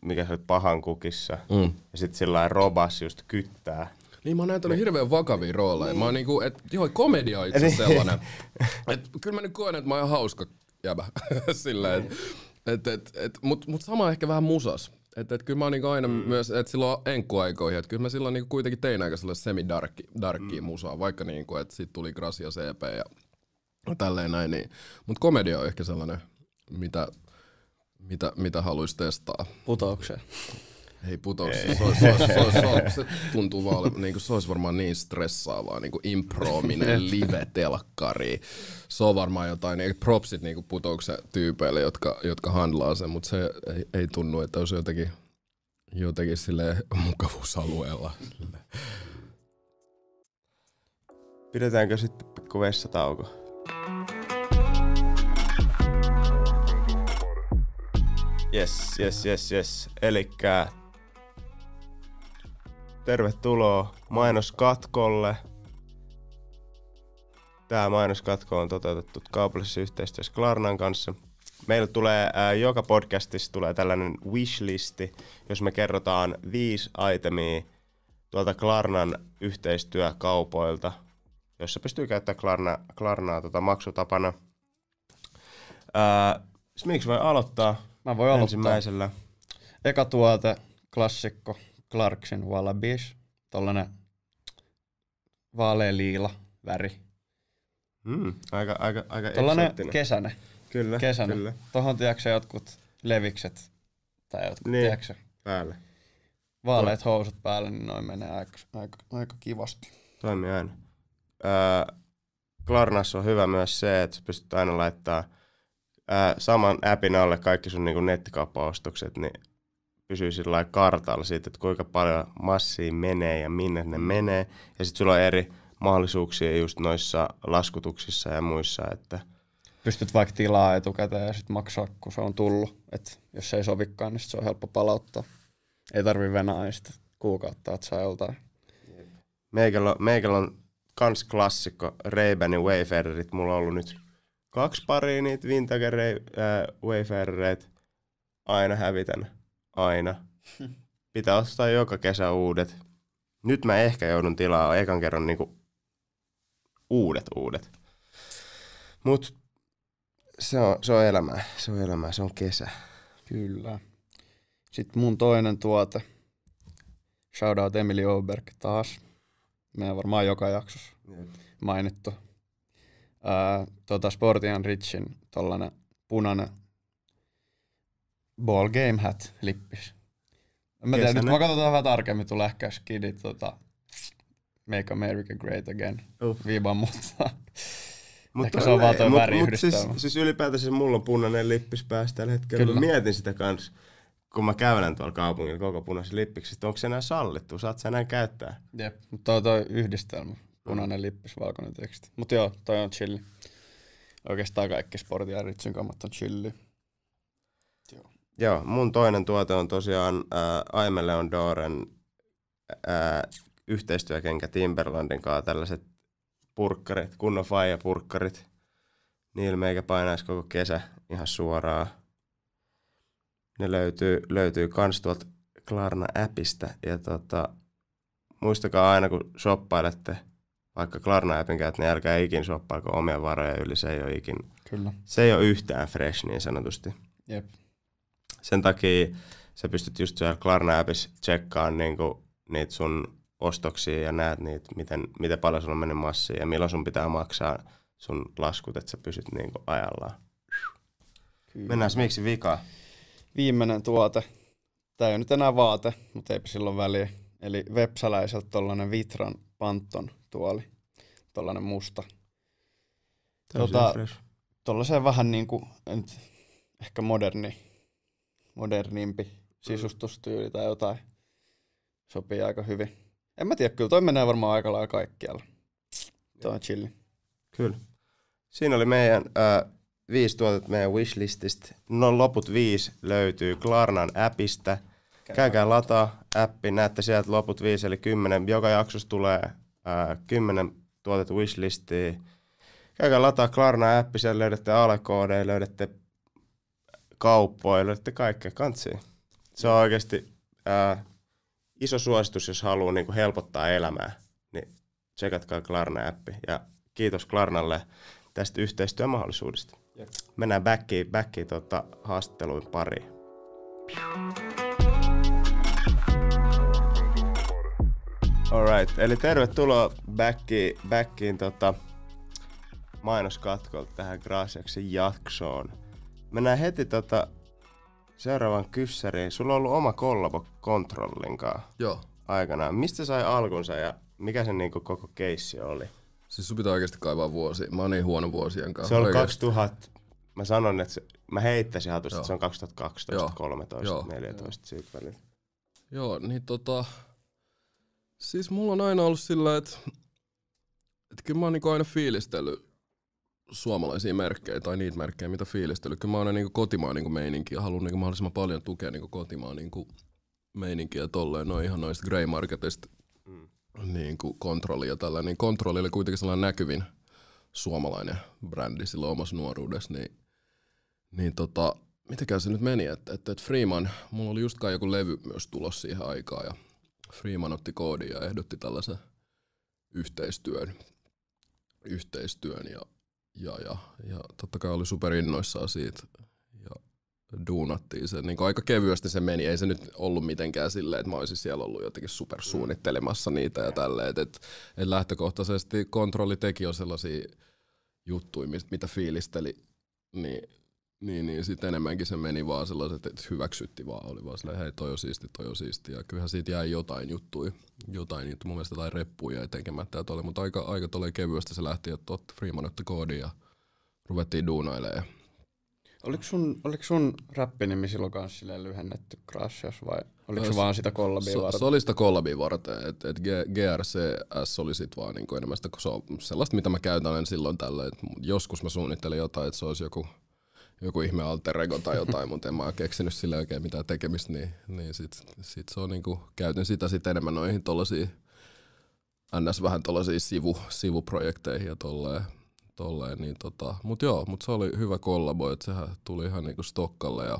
mikä se oli pahan kukissa. Mm. Ja sitten sillä robas just kyttää. Niin mä oon näyttänyt niin. hirveän vakavia rooleja. Niin. Mä oon niinku, et joo, komedia on itse niin. sellainen. et kyllä mä nyt koen, että mä oon hauska jäbä. sillä et, et, et, et, mut, mut sama ehkä vähän musas. Että et, kyllä mä oon niinku aina mm. myös, että silloin enkkuaikoihin, että kyllä mä silloin niinku kuitenkin tein aika sellaista semi-darkkiä mm. musaa, vaikka niinku, että sit tuli Gracia CP ja tälleen näin. Niin. Mut komedia on ehkä sellainen, mitä mitä, mitä haluaisi testaa? Putoukseen. Ei putoukseen. Se, olisi, se, olisi, se, olisi, se, olisi, se tuntuu vaan, niin kuin, se olisi varmaan niin stressaavaa, niinku niin kuin improominen live-telkkari. Se on varmaan jotain, niin propsit niin kuin putouksen tyypeille, jotka, jotka handlaa sen, mutta se ei, ei tunnu, että olisi jotenkin, jotenkin sille mukavuusalueella. Pidetäänkö sitten pikku vessatauko? Yes, yes, yes, yes. Elikkä tervetuloa mainoskatkolle. Tämä mainoskatko on toteutettu kaupallisessa yhteistyössä Klarnan kanssa. Meillä tulee, äh, joka podcastissa tulee tällainen wishlisti, jos me kerrotaan viisi itemia tuolta Klarnan yhteistyökaupoilta, jossa pystyy käyttämään Klarna, Klarnaa tota maksutapana. Äh, miksi voi aloittaa? Mä voin aloittaa. Ensimmäisellä. Eka tuote, klassikko, Clarksin Wallabies. vaalea vaalealiila väri. Mm, aika, aika, aika Tollainen kesänä. Kyllä, kesänä. kyllä. Tohon tiedätkö jotkut levikset tai jotkut, niin, tiedätkö? päälle. Vaaleet no. housut päälle, niin noin menee aika, aika, aika kivasti. Toimii aina. Öö, Klarnassa on hyvä myös se, että pystyt aina laittaa – ää, saman appin alle kaikki sun niin nettikauppaostokset, niin pysyy sillä kartalla siitä, että kuinka paljon massiin menee ja minne ne mm. menee. Ja sitten sulla on eri mahdollisuuksia just noissa laskutuksissa ja muissa, että pystyt vaikka tilaa etukäteen ja sitten maksaa, kun se on tullut. Et jos se ei sovikaan, niin se on helppo palauttaa. Ei tarvi venää niin sitä kuukautta, että saa joltain. Meikällä, meikällä on kans klassikko Ray-Banin Wayfarerit. Mulla on ollut nyt kaksi paria niitä Vintagerei äh, Wayfarereit aina hävitän. Aina. Pitää ostaa joka kesä uudet. Nyt mä ehkä joudun tilaa ekan kerran niinku uudet uudet. Mut se on, se on elämää, se on elämää, se on kesä. Kyllä. Sitten mun toinen tuote. Shoutout Emily Oberg taas. Meidän varmaan joka jaksossa mainittu ää, tota Sportian Richin tollanen punainen ball game hat lippis. Mä tiedän, nyt mä katsotaan vähän tarkemmin, tulee ehkä skidit tota, Make America Great Again uh. viivan, mutta mutta se on vaan toi mut, väri mut siis, siis ylipäätänsä mulla on punainen lippis päässä tällä hetkellä. Kyllä. Mä mietin sitä kans, kun mä kävelen tuolla kaupungilla koko punaisen lippiksi, että onko se enää sallittu, saat sä enää käyttää. Jep, mutta toi, toi yhdistelmä. Punainen lippis, valkoinen teksti. Mutta joo, toi on chilli. Oikeastaan kaikki sportin ja ritsyn kammat on chilli. Joo. joo, mun toinen tuote on tosiaan äh, Aime Leon Doren äh, yhteistyökenkä Timberlandin kanssa. Tällaiset purkkarit, kunnon faija-purkkarit. Niillä meikä painaisi koko kesä ihan suoraan. Ne löytyy, löytyy kans tuolta klarna äpistä Ja tota, muistakaa aina, kun shoppailette – vaikka Klarna appin käyt, niin älkää ikin soppaako omia varoja yli, se ei ole ikin, Kyllä. se ei ole yhtään fresh niin sanotusti. Jep. Sen takia sä pystyt just siellä Klarna appissa tsekkaan niin niitä sun ostoksia ja näet niitä, miten, miten paljon sun on mennyt massiin ja milloin sun pitää maksaa sun laskut, että sä pysyt niinku ajallaan. Kyllä. Mennään miksi vika. Viimeinen tuote. Tämä ei ole nyt enää vaate, mutta eipä silloin väliä. Eli vepsäläiseltä tuollainen Vitran Panton tuoli. Tuollainen musta. Tuota, Tuollaiseen vähän niin kuin, nyt ehkä moderni, modernimpi sisustustyyli tai jotain sopii aika hyvin. En mä tiedä, kyllä toi menee varmaan aika lailla kaikkialla. Tuo on chilli. Kyllä. Siinä oli meidän äh, viisi tuotet meidän wishlististä. No loput viisi löytyy Klarnan appista. Käykää lataa appi, näette sieltä loput viisi eli kymmenen. Joka jaksossa tulee Äh, kymmenen 10 tuotet wishlistiä. Käykää lataa Klarna-appi, siellä löydätte alkoodeja, löydätte kauppoja, löydätte kaikkea kantsia. Se on oikeasti ää, äh, iso suositus, jos haluaa niin kuin helpottaa elämää. Niin tsekatkaa Klarna-appi ja kiitos Klarnalle tästä yhteistyömahdollisuudesta. Jep. Mennään backiin, backiin tota, haastatteluin pariin. Pew. Alright, eli tervetuloa backiin, backiin tota, mainoskatkolta tähän Graasiaksen jaksoon. Mennään heti tota, seuraavan kyssäriin. Sulla on ollut oma kollabo kontrollin kanssa Joo. aikanaan. Mistä sai alkunsa ja mikä sen niinku koko keissi oli? Siis sun pitää oikeasti kaivaa vuosi. Mä oon niin huono vuosien kanssa. Se on 2000. Mä sanon, että se, mä heittäisin hatusta, että se on 2012, 2013, 2014 Joo. siitä välillä. Joo, niin tota, Siis mulla on aina ollut sillä, että, että kyllä mä oon niinku aina fiilistellyt suomalaisia merkkejä tai niitä merkkejä, mitä fiilistely. Kyllä mä oon aina niinku kotimaan niinku meininki ja haluan niinku mahdollisimman paljon tukea niinku kotimaan niinku meininkiä tolleen, noin ihan noista grey marketista mm. niinku kontrollia tällä. Niin kontrolli oli kuitenkin sellainen näkyvin suomalainen brändi silloin omassa nuoruudessa, niin, niin tota, mitäkään se nyt meni, että et, et Freeman, mulla oli justkaan joku levy myös tulos siihen aikaan ja Freeman otti koodin ja ehdotti tällaisen yhteistyön, yhteistyön ja, ja, ja, ja totta kai oli superinnoissaan siitä ja duunattiin se. Niin aika kevyesti se meni, ei se nyt ollut mitenkään silleen, että mä olisin siellä ollut jotenkin supersuunnittelemassa niitä ja tälleen. Et, et, et lähtökohtaisesti kontrolli teki jo sellaisia juttuja, mitä fiilisteli, niin niin, niin sitten enemmänkin se meni vaan sellaiset, että hyväksytti vaan, oli vaan sellainen, hei toi on siisti, toi on siisti. Ja kyllähän siitä jäi jotain juttui, jotain juttu, mun mielestä jotain reppuja ei tekemättä, että oli, mutta aika, aika tolleen kevyesti se lähti, että otti Freeman otti koodi ja ruvettiin duunailemaan. Oliko sun, oliko sun räppinimi silloin kans silleen lyhennetty Crashers vai oliko se, vaan sitä kollabia so, varten? Se oli sitä kollabia varten, että et GRCS oli sit vaan niinku enemmän sitä, se on sellaista, mitä mä käytän silloin tällöin. Joskus mä suunnittelin jotain, että se olisi joku – joku ihme alter ego tai jotain, mutta en mä keksinyt sille oikein mitään tekemistä, niin, niin sit, sit se on niinku, käytin sitä sit enemmän noihin tollasiin ns. vähän tollasiin sivu, sivuprojekteihin ja tolleen. tolleen niin tota. mut joo, mut se oli hyvä kollabo, että sehän tuli ihan niinku Stokkalle ja,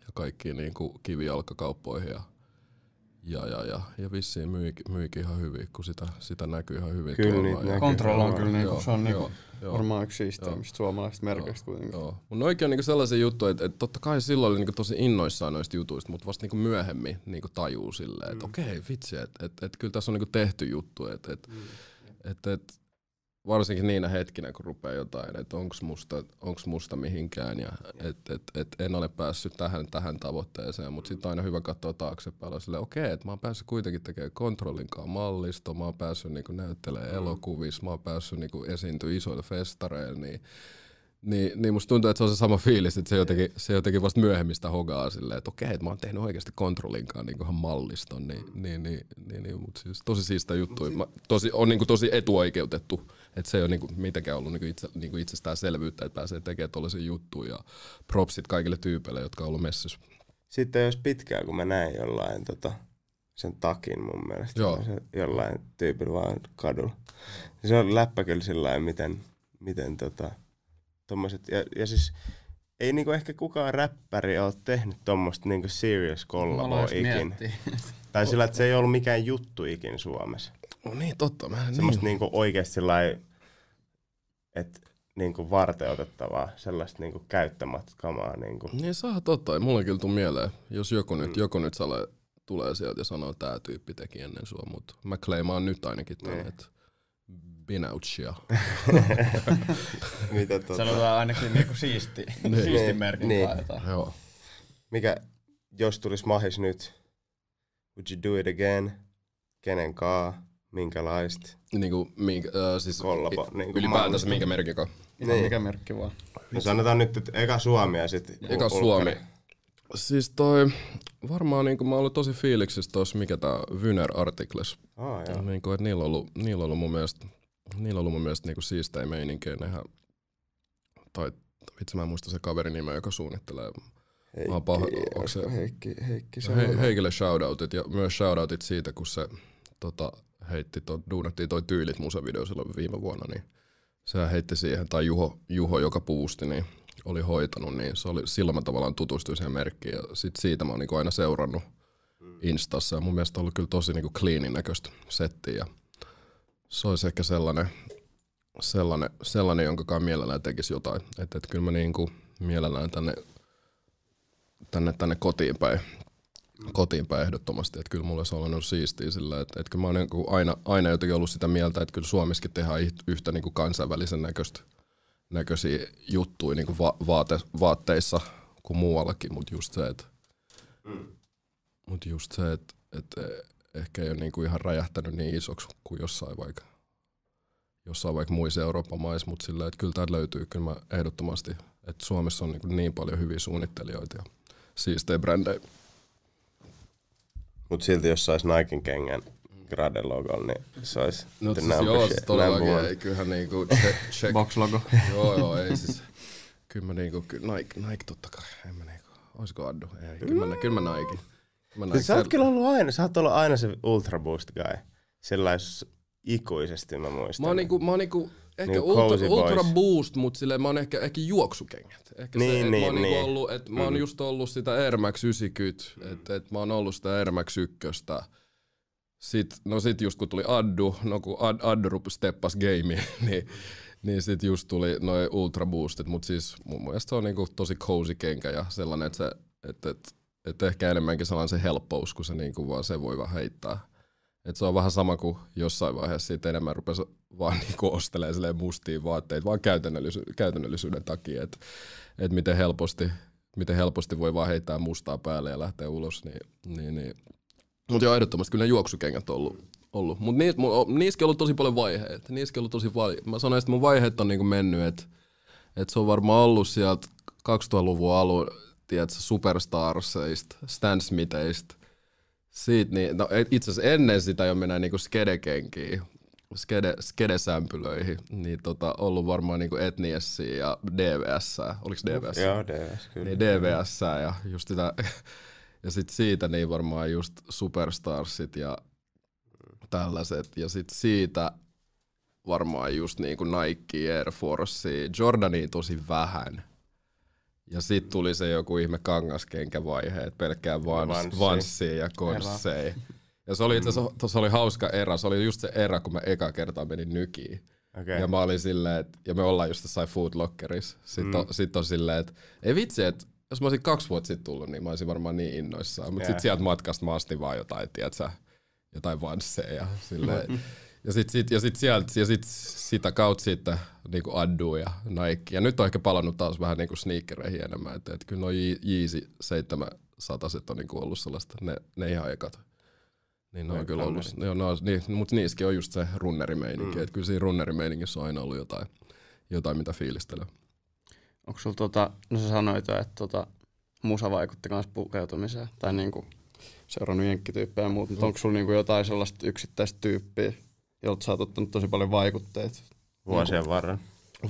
ja kaikkiin niinku kivijalkakauppoihin ja ja, ja, ja. ja vissiin myikin, myikin ihan hyvin, kun sitä, sitä näkyy ihan hyvin. Kyllä niitä näkyy. Kontrolla on kyllä, niin, joo, se on joo, niin, varmaan yksi isoimmista suomalaisista merkeistä kuitenkin. Joo. Mun oikein niin sellaisia juttuja, että, että totta kai silloin oli niin tosi innoissaan noista jutuista, mutta vasta niin myöhemmin niin tajuu silleen, että mm. okei, okay, vitsi, että et, et, kyllä tässä on niin tehty juttu, että et, mm. et, et, varsinkin niinä hetkinä, kun rupeaa jotain, että onko musta, onks musta mihinkään ja että et, et en ole päässyt tähän, tähän tavoitteeseen, mutta sitten aina hyvä katsoa taaksepäin sille, okei, okay, että mä oon päässyt kuitenkin tekemään kontrollinkaan mallisto, mä oon päässyt niinku näyttelemään mm. elokuvissa, mä oon päässyt niinku esiintyä isoilla festareilla, niin niin, niin musta tuntuu, että se on se sama fiilis, että se jotenkin, se jotenkin vasta myöhemmistä hogaa silleen, että okei, että mä oon tehnyt oikeasti kontrollinkaan niinku niin ihan mm. malliston, niin, niin, niin, niin, niin mutta siis tosi siistä juttu. Mä, tosi, on niin kuin tosi etuoikeutettu et se ei ole niinku mitenkään ollut niinku itse, niinku itsestäänselvyyttä, että pääsee tekemään tuollaisia juttuja. Ja propsit kaikille tyypeille, jotka on ollut messissä. Sitten jos pitkää, kun mä näin jollain tota, sen takin mun mielestä. Joo. Niin se, jollain tyypin vaan kadulla. Se on läppä kyllä sillä miten, miten tota, tommoset, ja, ja siis ei niinku ehkä kukaan räppäri ole tehnyt tuommoista niinku serious kollaboa ikin. tai sillä, että se ei ollut mikään juttu ikin Suomessa. No niin, totta. Mä en Semmosta niin. niinku oikeasti että niinku varten otettavaa, sellaista niinku käyttämätkamaa. Niinku. Niin saa totta, ei mulle kyllä tule mieleen, jos joku nyt, mm. joku nyt sale, tulee sieltä ja sanoo, että tää tyyppi teki ennen sua, mut mä kleimaan nyt ainakin tänne niin. että Binautsia. Mitä tota? Sanotaan ainakin niinku siisti, niin. siisti merkin niin. niin. Joo. Mikä, jos tulis mahis nyt, would you do it again? Kenen kaa? minkälaista. Niin kuin, minkä, äh, siis Kollapa, niin kuin ylipäätänsä minkä merkki on. Niin. Mikä merkki vaan. No sanotaan siis nyt, että eka Suomi ja sitten Eka ulkari. Suomi. Siis toi, varmaan niinku mä oon tosi fiiliksissä tuossa, mikä tää Vyner Artikles. Ah, Niinku, että niillä on ollut, niillä ollut mun mielestä, niillä on ollut mun mielestä niinku siistejä meininkiä. Nehän, tai vitsi mä en muista se kaverin nimeä, joka suunnittelee Heikki, mä paho, se, Heikki, Heikki, Heikille shoutoutit ja myös shoutoutit siitä, kun se tota, heitti, to, duunattiin toi Tyylit musavideo silloin viime vuonna, niin se heitti siihen, tai Juho, Juho joka puusti, niin oli hoitanut, niin se oli, silloin mä tavallaan tutustuin siihen merkkiin, ja sit siitä mä oon niinku aina seurannut mm. Instassa, ja mun mielestä on ollut kyllä tosi niinku cleanin näköistä settiä, ja se olisi ehkä sellainen, sellainen, sellainen jonka kai mielellään tekisi jotain, että et kyllä mä niinku mielellään tänne, tänne, tänne kotiin päin kotiin päin ehdottomasti. Että kyllä mulle se on ollut siistiä sillä, että, että kyllä mä oon niin aina, aina jotenkin ollut sitä mieltä, että kyllä Suomessakin tehdään yhtä niin kuin kansainvälisen näköistä, näköisiä juttuja niin kuin va- vaate, vaatteissa kuin muuallakin, mutta just se, että, mm. mut just se, että, että ehkä ei ole niin kuin ihan räjähtänyt niin isoksi kuin jossain vaikka jossain vaikka muissa Euroopan maissa, mutta sillä, että kyllä täällä löytyy kyllä mä ehdottomasti, että Suomessa on niin, niin paljon hyviä suunnittelijoita ja siistejä brändejä. Mutta silti jos saisi Niken kengän grade logo, niin se olisi no, siis number joo, siis todellakin, ei, kyllähän niinku check, Box logo. joo, joo, ei siis. Kyllä mä niinku, Nike, Nike totta kai, en mä niinku, olisiko Addu? Ei, kyllä mä, kyllä mä Nike. Mä Nike. Sä oot kyllä ollut aina, sä oot ollut aina se Ultra Boost guy. sellais ikuisesti mä muistan. Mä oon niinku, mä oon niinku, Ehkä niin ultra, ultra boost, mutta silleen mä oon ehkä, ehkä juoksukengät. Ehkä niin, se, niin, niin, niinku niin. mä oon, niin. Niinku ollut, että mä oon mm. just ollut sitä Air Max 90, mm. että et mä oon ollut sitä Air Max 1. Sitten, no sit just kun tuli Addu, no kun Ad, Addu steppas gameen, niin, niin sit just tuli noi ultra boostit, mutta siis mun mielestä se on niinku tosi cozy kenkä ja sellainen, että se, et, et, et ehkä enemmänkin sellainen se helppous, kun se niinku vaan se voi vaan heittää. Et se on vähän sama kuin jossain vaiheessa siitä enemmän rupesi vaan niinku ostelemaan mustia vaatteita, vaan käytännöllisy- käytännöllisyyden takia, että et miten, helposti, miten helposti voi vaan heittää mustaa päälle ja lähteä ulos. Niin, niin, niin. Mutta joo, ehdottomasti kyllä ne juoksukengät on ollut. ollut. Mutta niis, niissäkin on ollut tosi paljon vaiheita. Niissäkin on ollut tosi vai... Mä sanoin, että mun vaiheet on niinku mennyt, että et se on varmaan ollut sieltä 2000-luvun alun, tiedätkö, superstarseista, Stan Smitheistä, siitä niin, no itse asiassa ennen sitä jo mennään niinku skedekenkiin, skede, skedesämpylöihin, niin tota, ollut varmaan niinku Etniessä ja DVS, oliko DVS? Joo, DVS, kyllä. Niin DVS ja just sitä, ja sit siitä niin varmaan just Superstarsit ja tällaiset, ja sit siitä varmaan just niinku Nike, Air Force, Jordania tosi vähän – ja sitten tuli se joku ihme kangaskenkävaihe, että pelkkään vans, Vanssi. vanssia ja korsseja. Ja se oli itse oli hauska erä, se oli just se erä, kun mä eka kertaa menin nykiin. Okay. Ja mä olin silleen, et, ja me ollaan just Food Foodlockerissa. Sitten mm. on, sit on silleen, että ei vitsi, että jos mä olisin kaksi vuotta sitten tullut, niin mä olisin varmaan niin innoissaan. Mutta yeah. sitten sieltä matkasta mä astin vaan jotain, tiedätkö, jotain vansseja. Silleen, Ja sitten sit, ja sit sieltä, ja sit sitä kautta siitä niinku Addu ja Nike. Ja nyt on ehkä palannut taas vähän niinku sneakereihin enemmän. Että et kyllä noin Yeezy 700 on niinku ollut sellaista, ne, ne ihan ekat. Niin ne on Noin kyllä ollut, ne on, niin, mutta niissäkin on just se runnerimeininki. Mm. Että kyllä siinä runnerimeiningissä on aina ollut jotain, jotain mitä fiilistelee. Onko sulla tota, no sä sanoit että tota, musa vaikutti myös pukeutumiseen, tai niinku seurannut jenkkityyppejä ja muut, mutta mm. onko sulla niinku jotain sellaista yksittäistä tyyppiä, jolta sä oot ottanut tosi paljon vaikutteet. Vuosien niin varrella.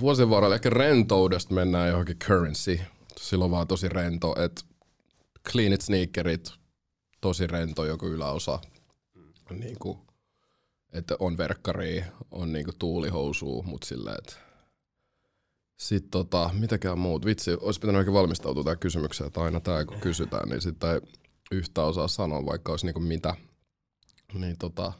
Vuosien varrella. Ehkä rentoudesta mennään johonkin currency. Silloin vaan tosi rento, että cleanit sneakerit, tosi rento joku yläosa. Mm. Niin kuin, että on verkkari, on niinku tuulihousuu, mutta silleen, että sitten tota, mitäkään muut. Vitsi, olisi pitänyt oikein valmistautua tähän kysymykseen, että aina tämä kun kysytään, niin sitten ei yhtä osaa sanoa, vaikka olisi niinku mitä. Niin tota,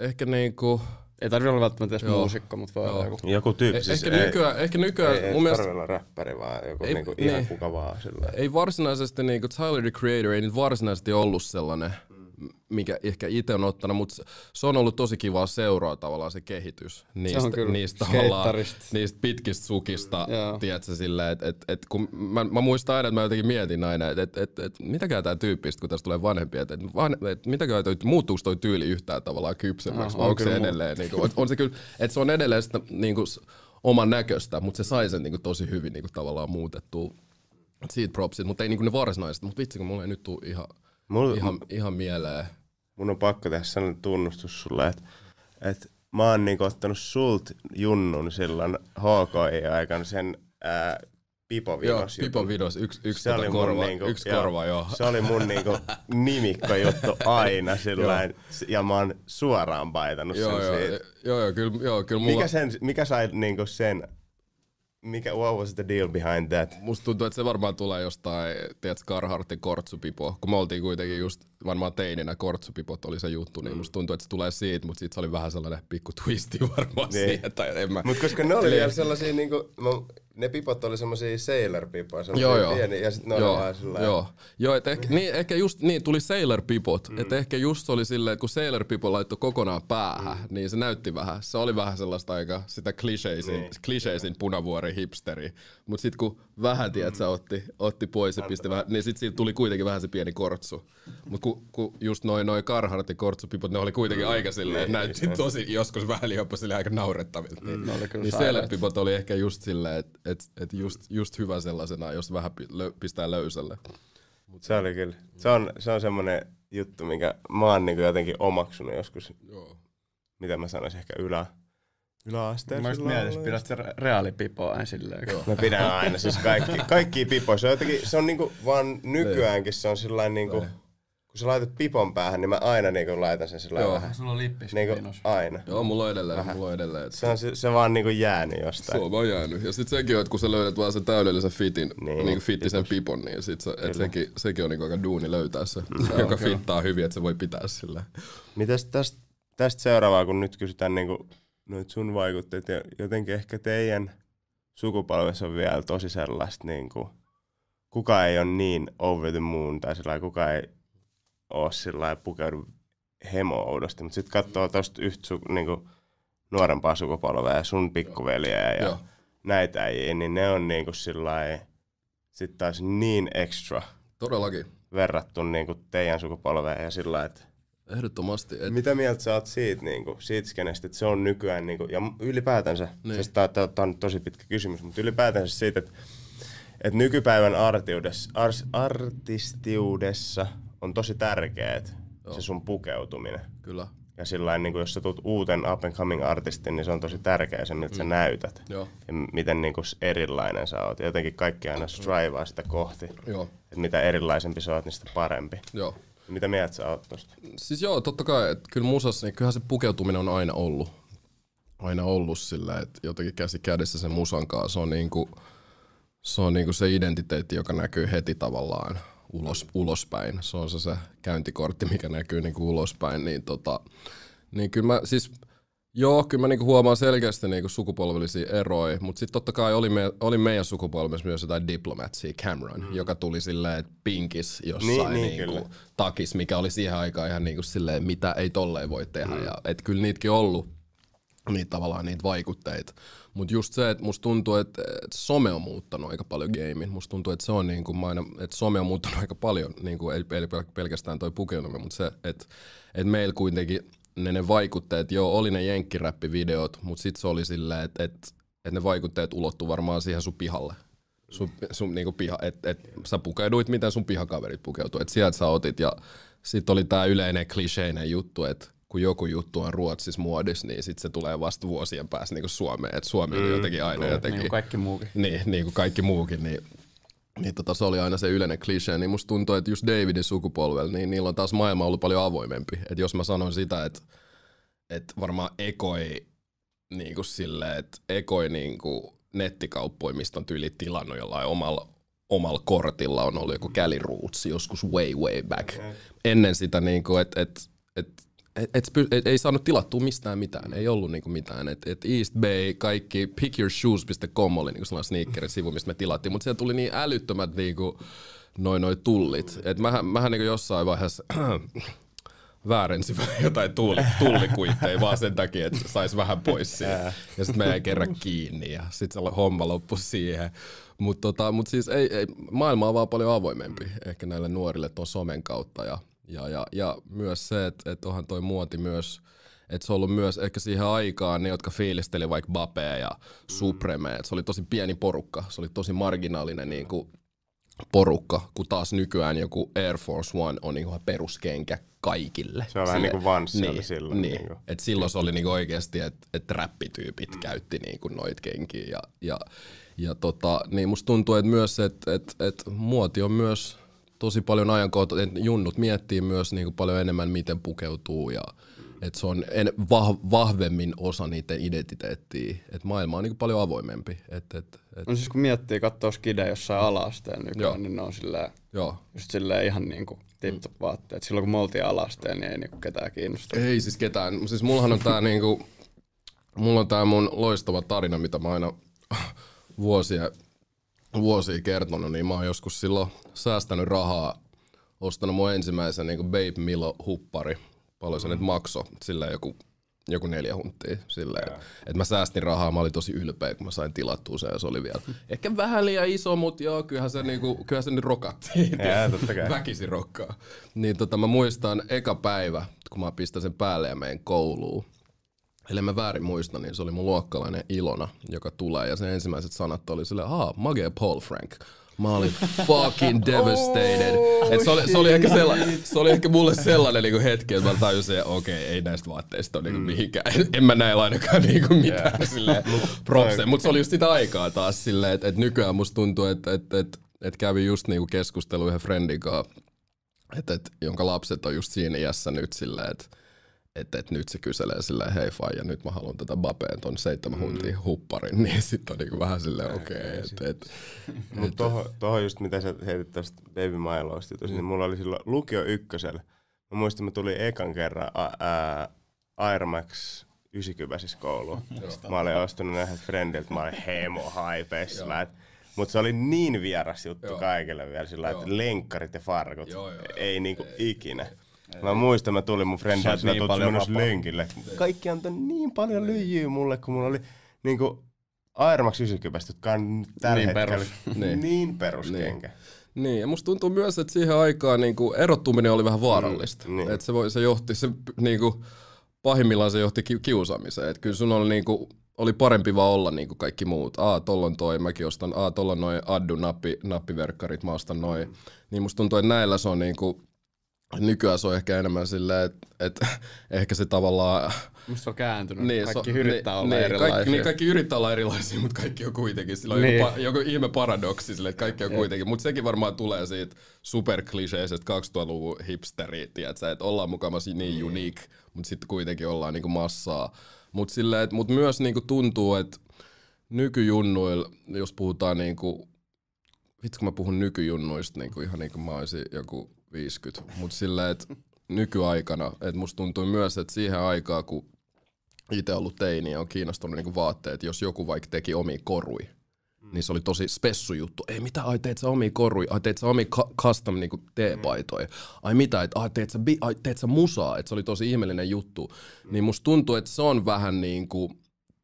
ehkä niinku, ei tarvi olla välttämättä edes Joo. muusikko, mutta voi olla joku. Joku tyyppi. Eh, siis ehkä, ei, nykyään, ehkä nykyään ei, mun ei mielestä... olla räppäri, vaan joku ei, niinku ihan niin. kuka vaan. Sillä. Ei varsinaisesti, niinku Tyler the Creator, ei nyt varsinaisesti ollut sellainen mikä ehkä itse on ottanut, mutta se on ollut tosi kivaa seuraa tavallaan se kehitys niistä, se on niistä, niistä pitkistä sukista, Joo. tiedätkö, silleen, että et, et, kun mä, mä, muistan aina, että mä jotenkin mietin aina, että et, et, et, mitäkään tämä tyyppistä, kun tästä tulee vanhempi, että et, et, mitäkään, että muuttuuko toi tyyli yhtään tavallaan kypsemmäksi, vai on onko se edelleen, niin kuin, on se kyllä, että se on edelleen sitä, niin kuin, oman näköistä, mutta se sai sen niin kuin, tosi hyvin niin kuin, tavallaan muutettua siitä propsit, mutta ei niinku ne varsinaiset, mutta vitsi kun mulla ei nyt tule ihan Mul, ihan, ihan mieleen. Mun on pakko tehdä sellainen tunnustus sulle, että, että mä oon niinku ottanut sult junnun silloin hki aikan sen ää, Pipovidos. Joo, Pipovidos, yksi, yksi, se tota korva, niinku, yksi joo, korva, joo. Se oli mun niinku nimikko juttu aina sillain, ja mä oon suoraan paitannut joo, sen joo, siitä. Joo, joo, kyllä, joo, kyllä mulla... Mikä, sen, mikä sai niinku sen mikä, what was the deal behind that? Musta tuntuu, että se varmaan tulee jostain, tiedätkö, Carhartin kortsupipoa, kun me oltiin kuitenkin just varmaan teininä kortsupipot oli se juttu, niin mm. musta tuntuu, että se tulee siitä, mutta siitä se oli vähän sellainen pikku twisti varmaan niin. siihen. Tai en mä... Mut koska ne oli niin. vielä sellaisia, niin kuin, mä, ne pipot oli semmoisia sailor-pipoja, semmoisia joo, joo. pieni, ja sitten ne joo, oli vähän sillä Joo, joo et ehkä, niin, ehkä just, niin tuli sailor-pipot, mm. että ehkä just oli silleen, että kun sailor-pipo laittoi kokonaan päähän, mm. niin se näytti vähän, se oli vähän sellaista aika sitä kliseisin, niin, kliseisin punavuori hipsteri, mutta sitten kun vähän, tiedät, mm. sä otti, otti pois ja pisti vähän, niin sitten siitä tuli kuitenkin vähän se pieni kortsu. Mutta ku, just noin noin Carhartt ja kortsupipot ne oli kuitenkin mm. aika niin, silleen, että niin, näytti niin. tosi joskus vähän jopa silleen aika naurettavilta. Mm. Niin, oli niin pipot oli ehkä just silleen, että et, et just, just hyvä sellaisena, jos vähän pistää löysälle. Mut. Se oli kyllä. Se on, se on semmoinen juttu, minkä mä oon niin jotenkin omaksunut joskus. Joo. Mitä mä sanoisin, ehkä ylä, Yläasteen Mä just mietin, että pidät se reaalipipoa aina silleen. Joo. Mä pidän aina, siis kaikki, kaikki pipoja. Se on jotenkin, se on niinku vaan nykyäänkin, se on sillain niinku... Toi kun sä laitat pipon päähän, niin mä aina niin laitan sen sillä Joo, vähän. sulla on lippis niin kuin, aina. Joo, mulla on edelleen, vähän. mulla on edelleen. Että... Se on se, se vaan niin kuin jäänyt jostain. Se on vaan jäänyt. Ja sitten sekin on, että kun sä löydät vaan sen täydellisen fitin, niin, niin fittisen pipon, niin sit se, et sekin, sekin on niin kuin aika duuni löytää se, mm, no, joka kyllä. fittaa hyvin, että se voi pitää sillä. Mitäs tästä, tästä seuraavaa, kun nyt kysytään niin kuin noit sun vaikutteet ja jotenkin ehkä teidän sukupolvessa on vielä tosi sellaista niin kuin, kuka ei ole niin over the moon tai sellainen, kuka ei ole sillä pukeudu hemo oudosti, mutta sitten katsoo tuosta yhtä niinku, nuorempaa sukupolvea ja sun pikkuveliä ja Joo. näitä ei, niin ne on niinku sillä sitten taas niin extra. Todellakin. Verrattu niinku teidän sukupolveen ja sillä että Ehdottomasti. Et... Mitä mieltä sä oot siitä, kuin, niinku, siitä skenestä, että se on nykyään, kuin, niinku, ja ylipäätänsä, niin. siis tämä on tosi pitkä kysymys, mutta ylipäätänsä siitä, että että nykypäivän artiudessa, ars, artistiudessa on tosi tärkeää, se sun pukeutuminen. Kyllä. Ja sillä niin kuin jos sä tulet uuten up and coming artistin, niin se on tosi tärkeää se, miltä mm. sä näytät. Joo. Ja miten niin kuin erilainen sä oot. Ja jotenkin kaikki aina mm. strivaa sitä kohti. Joo. Et mitä erilaisempi sä oot, niin sitä parempi. Joo. Ja mitä mieltä sä oot tosta? Siis joo, totta kai, että kyllä musassa, niin kyllähän se pukeutuminen on aina ollut. Aina ollut sillä, että jotenkin käsi kädessä sen musan kanssa se on kuin, niinku, se, on kuin niinku se identiteetti, joka näkyy heti tavallaan ulos, ulospäin. Se on se, se käyntikortti, mikä näkyy niin kuin ulospäin. Niin, tota, niin kyllä mä siis... Joo, kyllä mä kuin niinku huomaan selkeästi niin kuin sukupolvellisia eroja, mutta sitten totta kai oli, me, oli meidän sukupolvessa myös jotain diplomatsia, Cameron, mm. joka tuli silleen pinkis jossain niin, niin, niin kuin, takis, mikä oli siihen aikaan ihan niin kuin silleen, mitä ei tolleen voi tehdä. Mm. Ja, et kyllä niitäkin ollut, niitä tavallaan niitä vaikutteita. Mutta just se, että musta tuntuu, että, että some on muuttanut aika paljon gamein. Musta tuntuu, että se on niin kuin aina, että some on muuttanut aika paljon, niin kuin, ei, ei pelkästään toi pukeutuminen, mutta se, että, että meillä kuitenkin ne, ne vaikutteet, joo, oli ne jenkkiräppivideot, mutta sitten se oli silleen, että, että, että ne vaikutteet ulottu varmaan siihen sun pihalle. Sun, sun niinku piha, että et, sä pukeuduit, miten sun pihakaverit pukeutui, että sieltä sä otit ja sitten oli tämä yleinen kliseinen juttu, että kun joku juttu on ruotsis muodis, niin sitten se tulee vasta vuosien päästä niin Suomeen, että Suomi mm, jotenkin aina jotenkin. Niin kuin kaikki muukin. Niin, niin kuin kaikki muukin, niin niin tota, se oli aina se yleinen klisee, niin musta tuntuu, että just Davidin sukupolvel, niin niillä on taas maailma ollut paljon avoimempi. Että jos mä sanon sitä, että, että varmaan ekoi niin kuin sille, että ekoi niin kuin nettikauppoi, mistä on tyyli tilannut jollain omalla, omalla kortilla on ollut joku Cali Roots joskus way way back. Ennen sitä, niin kuin, että, että, että et, et, et, ei saanut tilattua mistään mitään, ei ollut niinku mitään. Et, et East Bay, kaikki pickyourshoes.com oli niinku sellainen sivu, mistä me tilattiin, mutta siellä tuli niin älyttömät niinku, noin noi tullit. Et mähän, mähän niinku jossain vaiheessa väärensi jotain tuuli, tullikuitteja vaan sen takia, että saisi vähän pois siihen. Ja sitten me jäin kerran kiinni ja sitten se homma loppui siihen. Mutta tota, mut siis ei, ei, maailma on vaan paljon avoimempi ehkä näille nuorille tuon somen kautta ja – ja, ja, ja myös se, että, että onhan toi muoti myös, että se on ollut myös ehkä siihen aikaan ne, jotka fiilisteli vaikka Bapea ja mm. Supreme, mm. se oli tosi pieni porukka, se oli tosi marginaalinen niin kuin, porukka, kun taas nykyään joku Air Force One on niin peruskenkä kaikille. Se on vähän niinku niin kuin niin, silloin. Niin. Niin kuin. Et silloin se oli niin oikeasti, että et räppityypit mm. käytti niin kuin noit kenkiä. Ja, ja, ja tota, niin musta tuntuu, että myös et, et, et muoti on myös tosi paljon ajankohtaa, että junnut miettii myös niin kuin paljon enemmän, miten pukeutuu ja että se on en, vah, vahvemmin osa niiden identiteettiä. Että maailma on niin kuin paljon avoimempi. Et, et, et. No siis kun miettii, katsoo skidejä jossain alasteen nykyään, niin ne on silleen, Joo. just silleen ihan niin kuin tip vaatteet. Silloin kun me oltiin alasteen, niin ei niinku ketään kiinnosta. Ei siis ketään. Siis mullahan on tää kuin, niinku- mulla on tää mun loistava tarina, mitä mä aina vuosia vuosia kertonut, niin mä oon joskus silloin säästänyt rahaa, ostanut mun ensimmäisen niin Babe Milo huppari. Paljon se mm. nyt makso, sillä joku, joku neljä huntia. Sillä, yeah. että mä säästin rahaa, mä olin tosi ylpeä, kun mä sain tilattua sen ja se oli vielä ehkä vähän liian iso, mutta joo, kyllähän se, kuin, niinku, kyllähän se nyt rokattiin. Yeah, totta kai. Väkisin rokkaa. Niin tota, mä muistan eka päivä, kun mä pistän sen päälle ja menen kouluun eli mä väärin muista, niin se oli mun luokkalainen Ilona, joka tulee. Ja sen ensimmäiset sanat oli silleen, haa, magia Paul Frank. Mä olin fucking devastated. Oh, Et se, oli, se, oli ehkä sella, se oli ehkä mulle sellainen niinku hetki, että mä tajusin, että okei, okay, ei näistä vaatteista ole niinku mm. mihinkään. En, en mä näillä ainakaan niinku mitään yeah. silleen propseen. Mutta se oli just sitä aikaa taas silleen, että et nykyään musta tuntuu, että et, et, et kävi just niinku keskustelu yhden friendin kanssa, et, et, jonka lapset on just siinä iässä nyt silleen, että että, että nyt se kyselee silleen, hei faija, nyt mä haluan tätä Bapeen ton seitsemän mm. hupparin, niin sitten on niinku vähän silleen, okei. Okay, et, siis. et, Mutta tuohon toho just mitä sä heitit tästä Baby Miloista, niin mm. niin mulla oli silloin lukio ykkösellä. Mä muistan, mä tulin ekan kerran ää, Air Max 90 siis kouluun. mä olin ostanut nähdä frendiltä, mä olin hemo haipessa. Mutta se oli niin vieras juttu joo. kaikille vielä sillä, että lenkkarit ja farkut joo, joo, joo, ei niinku ei, ikinä. Ei, Mä muistan, mä tulin mun frendään, että niin paljon lenkille. Kaikki antoi niin paljon lyijyä mulle, kun mulla oli niin Air Max 90, jotka on tällä niin hetkellä perus. Niin, niin. niin. niin peruskenkä. Niin. niin, ja musta tuntuu myös, että siihen aikaan niin kuin erottuminen oli vähän vaarallista. Mm, niin. Että se, voi, se johti, se, niin kuin, pahimmillaan se johti kiusaamiseen. Että kyllä sun oli, niin kuin, oli parempi vaan olla niin kuin kaikki muut. Aa, tolla on toi, mäkin ostan. Aa, tolla on noi addu nappi, nappiverkkarit, mä ostan noin. Mm. Niin musta tuntuu, että näillä se on niin kuin, nykyään se on ehkä enemmän silleen, että et, ehkä se tavallaan... Musta se on kääntynyt. Niin, kaikki so, yrittää niin, olla niin, niin erilaisia. Kaikki, niin, kaikki yrittää olla erilaisia, mutta kaikki on kuitenkin. Sillä on niin. joku, joku ihme paradoksi sille, että kaikki on ja. kuitenkin. Mutta sekin varmaan tulee siitä superkliseisestä 2000-luvun hipsteri, tiedätkö, että ollaan mukamassa niin mm. unique, mutta sitten kuitenkin ollaan niinku massaa. Mutta mut myös niinku tuntuu, että nykyjunnuilla, jos puhutaan niinku vitsi kun mä puhun nykyjunnuista, niin kuin ihan niin kuin mä olisin joku 50, mutta silleen, että nykyaikana, että musta tuntui myös, että siihen aikaan, kun itse ollut teini ja on kiinnostunut niinku vaatteet, jos joku vaikka teki omi korui, mm. niin se oli tosi spessu juttu. Ei mitä, ai teet sä omi korui, ai teet sä omi custom niinku teepaitoja, mm. ai mitä, et, ai, teet sä, bi, ai teet sä musaa, että se oli tosi ihmeellinen juttu. Mm. Niin musta tuntuu, että se on vähän niinku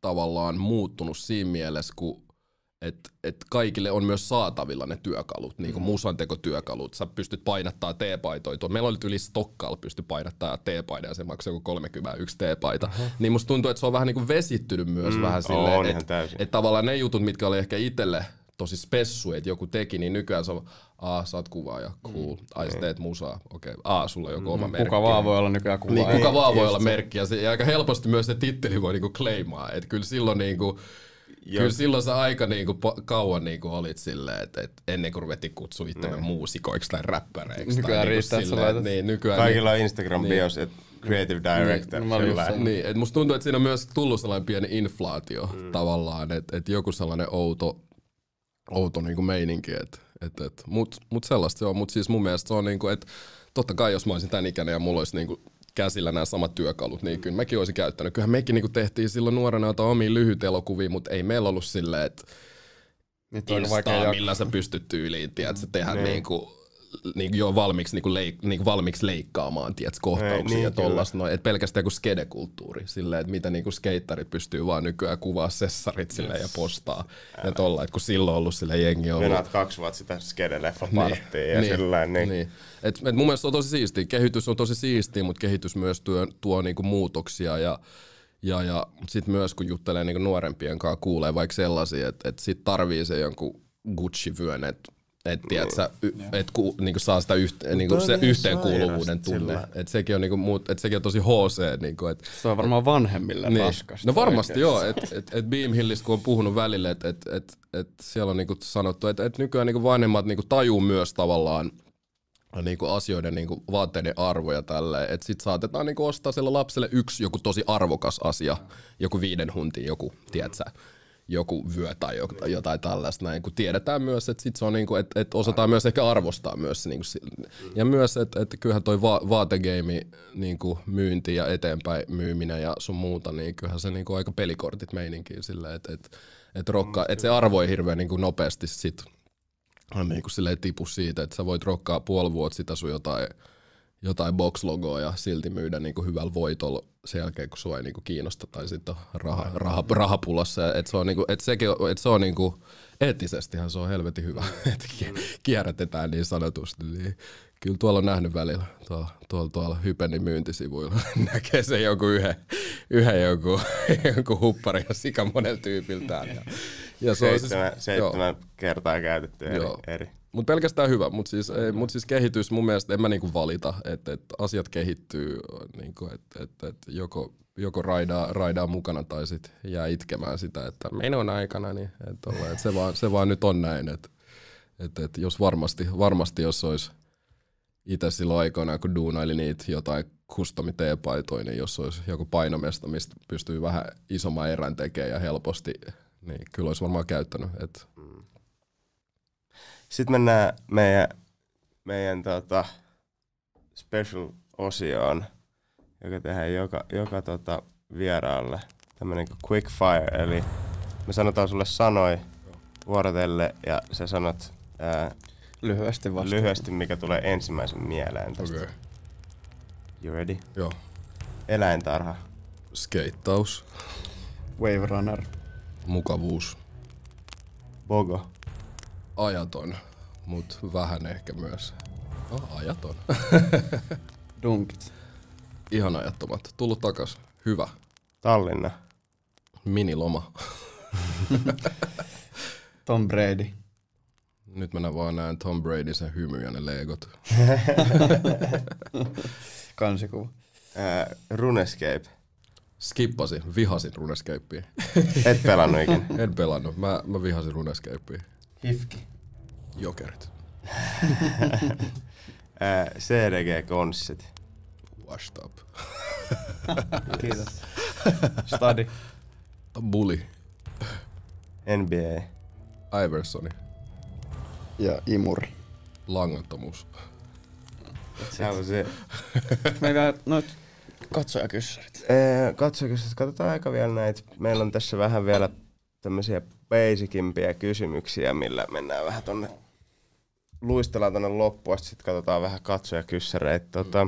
tavallaan muuttunut siinä mielessä, kun että et kaikille on myös saatavilla ne työkalut, niin kuin mm. musantekotyökalut. Sä pystyt painattaa T-paitoja. Meillä oli yli Stokkal pysty painattaa T-paita ja se maksaa joku 31 yksi T-paita. Uh-huh. Niin musta tuntuu, että se on vähän niin kuin vesittynyt myös mm, vähän silleen, että et tavallaan ne jutut, mitkä oli ehkä itselle tosi spessu, että joku teki, niin nykyään se on, aa, sä oot kuvaaja, mm. cool, mm. ai sä niin. teet musaa, okei, okay. aa, sulla on joku mm. oma merkki. Kuka vaan voi olla nykyään kuvaaja. Niin, kuka vaan voi olla merkki, ja, se, ja aika helposti myös se titteli voi niinku kleimaa, että kyllä silloin niinku, ja... Kyllä silloin se aika niinku, kauan niinku olit silleen, että et ennen kuin ruvettiin kutsua itsemme niin. muusikoiksi tai räppäreiksi. Nykyään tai niinku riittää, niinku silleen, että niin, nykyään, Kaikilla niin, on Instagram-bios, niin. että creative director. Niin, sillä niin, et musta tuntuu, että siinä on myös tullut sellainen pieni inflaatio mm. tavallaan, että et joku sellainen outo, outo niinku meininki. Et, et, et, mut, mut sellaista se on, mutta siis mun mielestä se on niinku, että totta kai jos mä olisin tämän ikäinen ja mulla olisi niinku käsillä nämä samat työkalut, niin kyllä mäkin olisin käyttänyt. Kyllähän mekin niin tehtiin silloin nuorena jotain omiin lyhytelokuviin, mutta ei meillä ollut silleen, että Nyt on Instaa, vaikea millä sä pystyt tyyliin, tiedät, sä tehdä niin. niin kuin niin jo valmiiksi, niin leik, niin valmiiksi leikkaamaan tiedät, kohtauksia Ei, niin, ja niin, tollas, No, et pelkästään kuin niinku skedekulttuuri, silleen, että mitä niin kuin skeittarit pystyy vaan nykyään kuvaa sessarit sille yes. ja postaa. Ää. Ja tolla, että kun silloin ollut sille jengi on ollut. kaksi vuotta sitä skedeleffaparttia niin, ja niin, sillä niin. niin. Et, et mun mielestä se on tosi siistiä. Kehitys on tosi siistiä, mutta kehitys myös tuo, tuo niin kuin muutoksia ja ja, ja sitten myös kun juttelee niin kuin nuorempien kanssa, kuulee vaikka sellaisia, että, että sit tarvii se jonkun Gucci-vyön, että että tiedätkö, niin. et, ku, niinku saa sitä yhte, niinku, se niin yhteenkuuluvuuden tunne. Et sekin, on, niinku, muut, et sekin on tosi HC. Niinku, et, se on varmaan et, vanhemmille niin. raskasta. No varmasti oikein. joo. Et, et, et Beam Hillistä kun on puhunut välille, että et, et, et siellä on niinku sanottu, että et nykyään niinku vanhemmat niinku tajuu myös tavallaan niinku asioiden niinku vaatteiden arvoja tälle. Et sit saatetaan niinku ostaa sille lapselle yksi joku tosi arvokas asia, joku viiden huntiin joku, tiedätkö, joku vyö tai jotain tällaista. Näin, kun tiedetään myös, että sit se on kuin niinku, että että osataan myös ehkä arvostaa myös. niin kuin ja myös, että että kyllähän toi va- vaategeimi kuin niinku myynti ja eteenpäin myyminen ja sun muuta, niin kyllähän se niin kuin aika pelikortit meininkiin silleen, että että että rokkaa, mm, että se arvoi hirveän kuin niinku nopeasti sit. Niin kuin silleen tipu siitä, että sä voit rokkaa puoli vuotta sitä sun jotain jotain box-logoa ja silti myydä niin kuin hyvällä voitolla sen jälkeen, kun sua ei niinku kiinnosta tai sitten raha, raha, rahapulassa. Että se on, niinku, et sekin, et se on niinku, eettisestihan se on helvetin hyvä, että kierrätetään niin sanotusti. Niin Kyllä tuolla on nähnyt välillä, tuolla, tuolla, tuolla Hypenin myyntisivuilla näkee se joku yhden, yhden joku, joku huppari ja sika monen tyypiltään. Ja, ja se seitsemän, on siis, seitsemän joo. kertaa käytetty eri. Joo. eri. Mutta pelkästään hyvä, mutta siis, mut siis kehitys mun mielestä en mä niinku valita, että et asiat kehittyy, niinku, että et, et joko, joko raidaa, raidaa mukana tai sitten jää itkemään sitä, että menon aikana, niin et olla, et se, vaan, se vaan nyt on näin. Että et, et jos varmasti, varmasti jos olisi itse silloin aikoinaan, kun duunaili niitä jotain kustomi teepaitoja, niin jos olisi joku painomesta, mistä pystyy vähän isomman erän tekemään ja helposti, niin kyllä olisi varmaan käyttänyt. Et. Mm. Sitten mennään meidän, meidän tota special-osioon, joka tehdään joka, joka tota vieraalle. Tämmöinen kuin quick fire, eli me sanotaan sulle sanoi vuorotelle ja sä sanot ää, Lyhyesti vasta. Lyhyesti, mikä tulee ensimmäisen mieleen tästä. Okay. You ready? Joo. Eläintarha. Skeittaus. Wave runner. Mukavuus. Bogo. Ajaton, mut vähän ehkä myös. No, ajaton. Dunkit. Ihan ajattomat. Tullut takas. Hyvä. Tallinna. Miniloma. Tom Brady. Nyt mä vaan näen Tom Brady sen hymy ja ne leegot. Kansikuva. Äh, Runescape. Skippasin, vihasin Runescapea. Et pelannut ikinä? en pelannut, mä, mä vihasin Runescapea. Hifki. Jokerit. äh, CDG-konstit. Washed up. Kiitos. Study. Bully. NBA. Iversoni ja imuri. Langattomuus. Se on se. Meillä noit katsojakyssärit. Eh, katsojakyssärit. Katsotaan aika vielä näitä. Meillä on tässä vähän vielä tämmöisiä basicimpiä kysymyksiä, millä mennään vähän tonne luistellaan tonne loppuun, sitten katsotaan vähän katsojakyssäreitä. Tota,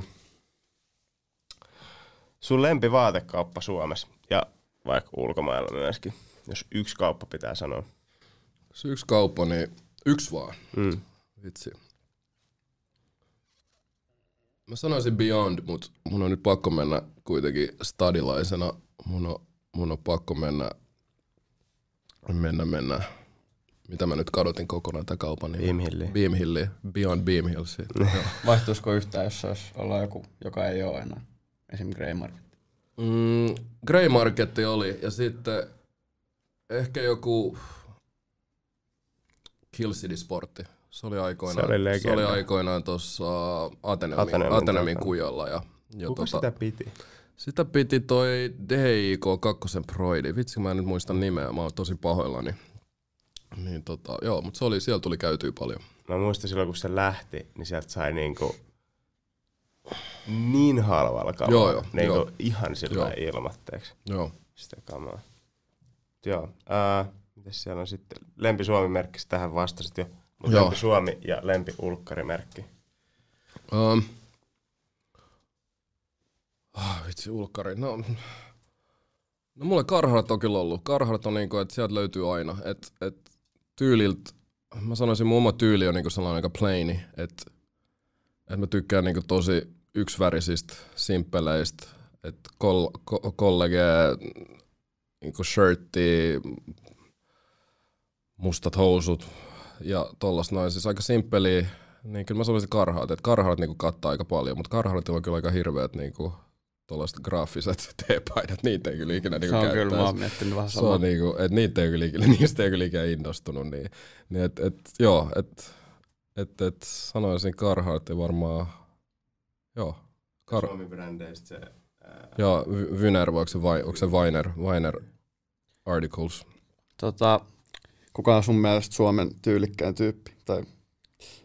Sun lempivaatekauppa Suomessa ja vaikka ulkomailla myöskin, jos yksi kauppa pitää sanoa. Jos yksi kauppa, niin Yksi vaan. Mm. Vitsi. Mä sanoisin Beyond, mutta mun on nyt pakko mennä kuitenkin stadilaisena. Mun on, mun on pakko mennä, mennä, mennä. Mitä mä nyt kadotin kokonaan tämän kaupan? Niin Beam Hilli. Beam Hilli. Beyond Beam Hill. Vaihtuisiko yhtään, jos olisi olla joku, joka ei ole enää? Esim. Grey Market. Mm, Grey Market oli ja sitten ehkä joku Kill City Sportti. Se oli aikoinaan, se oli se oli aikoinaan tuossa Atenemin, kujalla. Ja, ja Kuka tota, sitä piti? Sitä piti toi DIK 2 Proidi. Vitsi, mä en nyt muista nimeä, mä oon tosi pahoillani. Niin tota, joo, mutta se oli, siellä tuli käytyy paljon. Mä muistan silloin, kun se lähti, niin sieltä sai niinku niin halvalla kamaa. Joo, joo, niinku joo. ihan sillä joo. ilmatteeksi. Joo. Sitä kamaa. Joo. Äh, Mitäs siellä on sitten? Lempi Suomi-merkki, tähän vastasit jo. Mutta lempi Suomi ja lempi Ulkkari-merkki. Um. Ah, vitsi, ulkkari. No, no mulle karharat on kyllä ollut. Karharat on niinku, että sieltä löytyy aina. Et, et tyylilt, mä sanoisin mun oma tyyli on niinku sellainen aika plaini. Että et mä tykkään niinku tosi yksivärisistä, simppeleistä. Että kol, ko, kollegea, niinku shirtti, mustat housut ja tollas noin. Siis aika simppeliä, niin kyllä mä sanoisin karhaat, että karhaat niinku kattaa aika paljon, mutta karhaat on kyllä aika hirveät niinku tuollaiset graafiset teepaidat, niitä ei kyllä ikinä niinku Se on käyttäisi. kyllä, mä oon miettinyt vähän samaa. niinku, niitä ei kyllä ikinä, niistä ei kyllä ikinä innostunut, niin, niin et, et, joo, et, et, et sanoisin karhaat ja varmaan, joo. Kar- Suomi-brändeistä se Ää... Joo, Vyner, vai, onko se Viner, Viner Articles? Tota, kuka on sun mielestä Suomen tyylikkäin tyyppi? Tai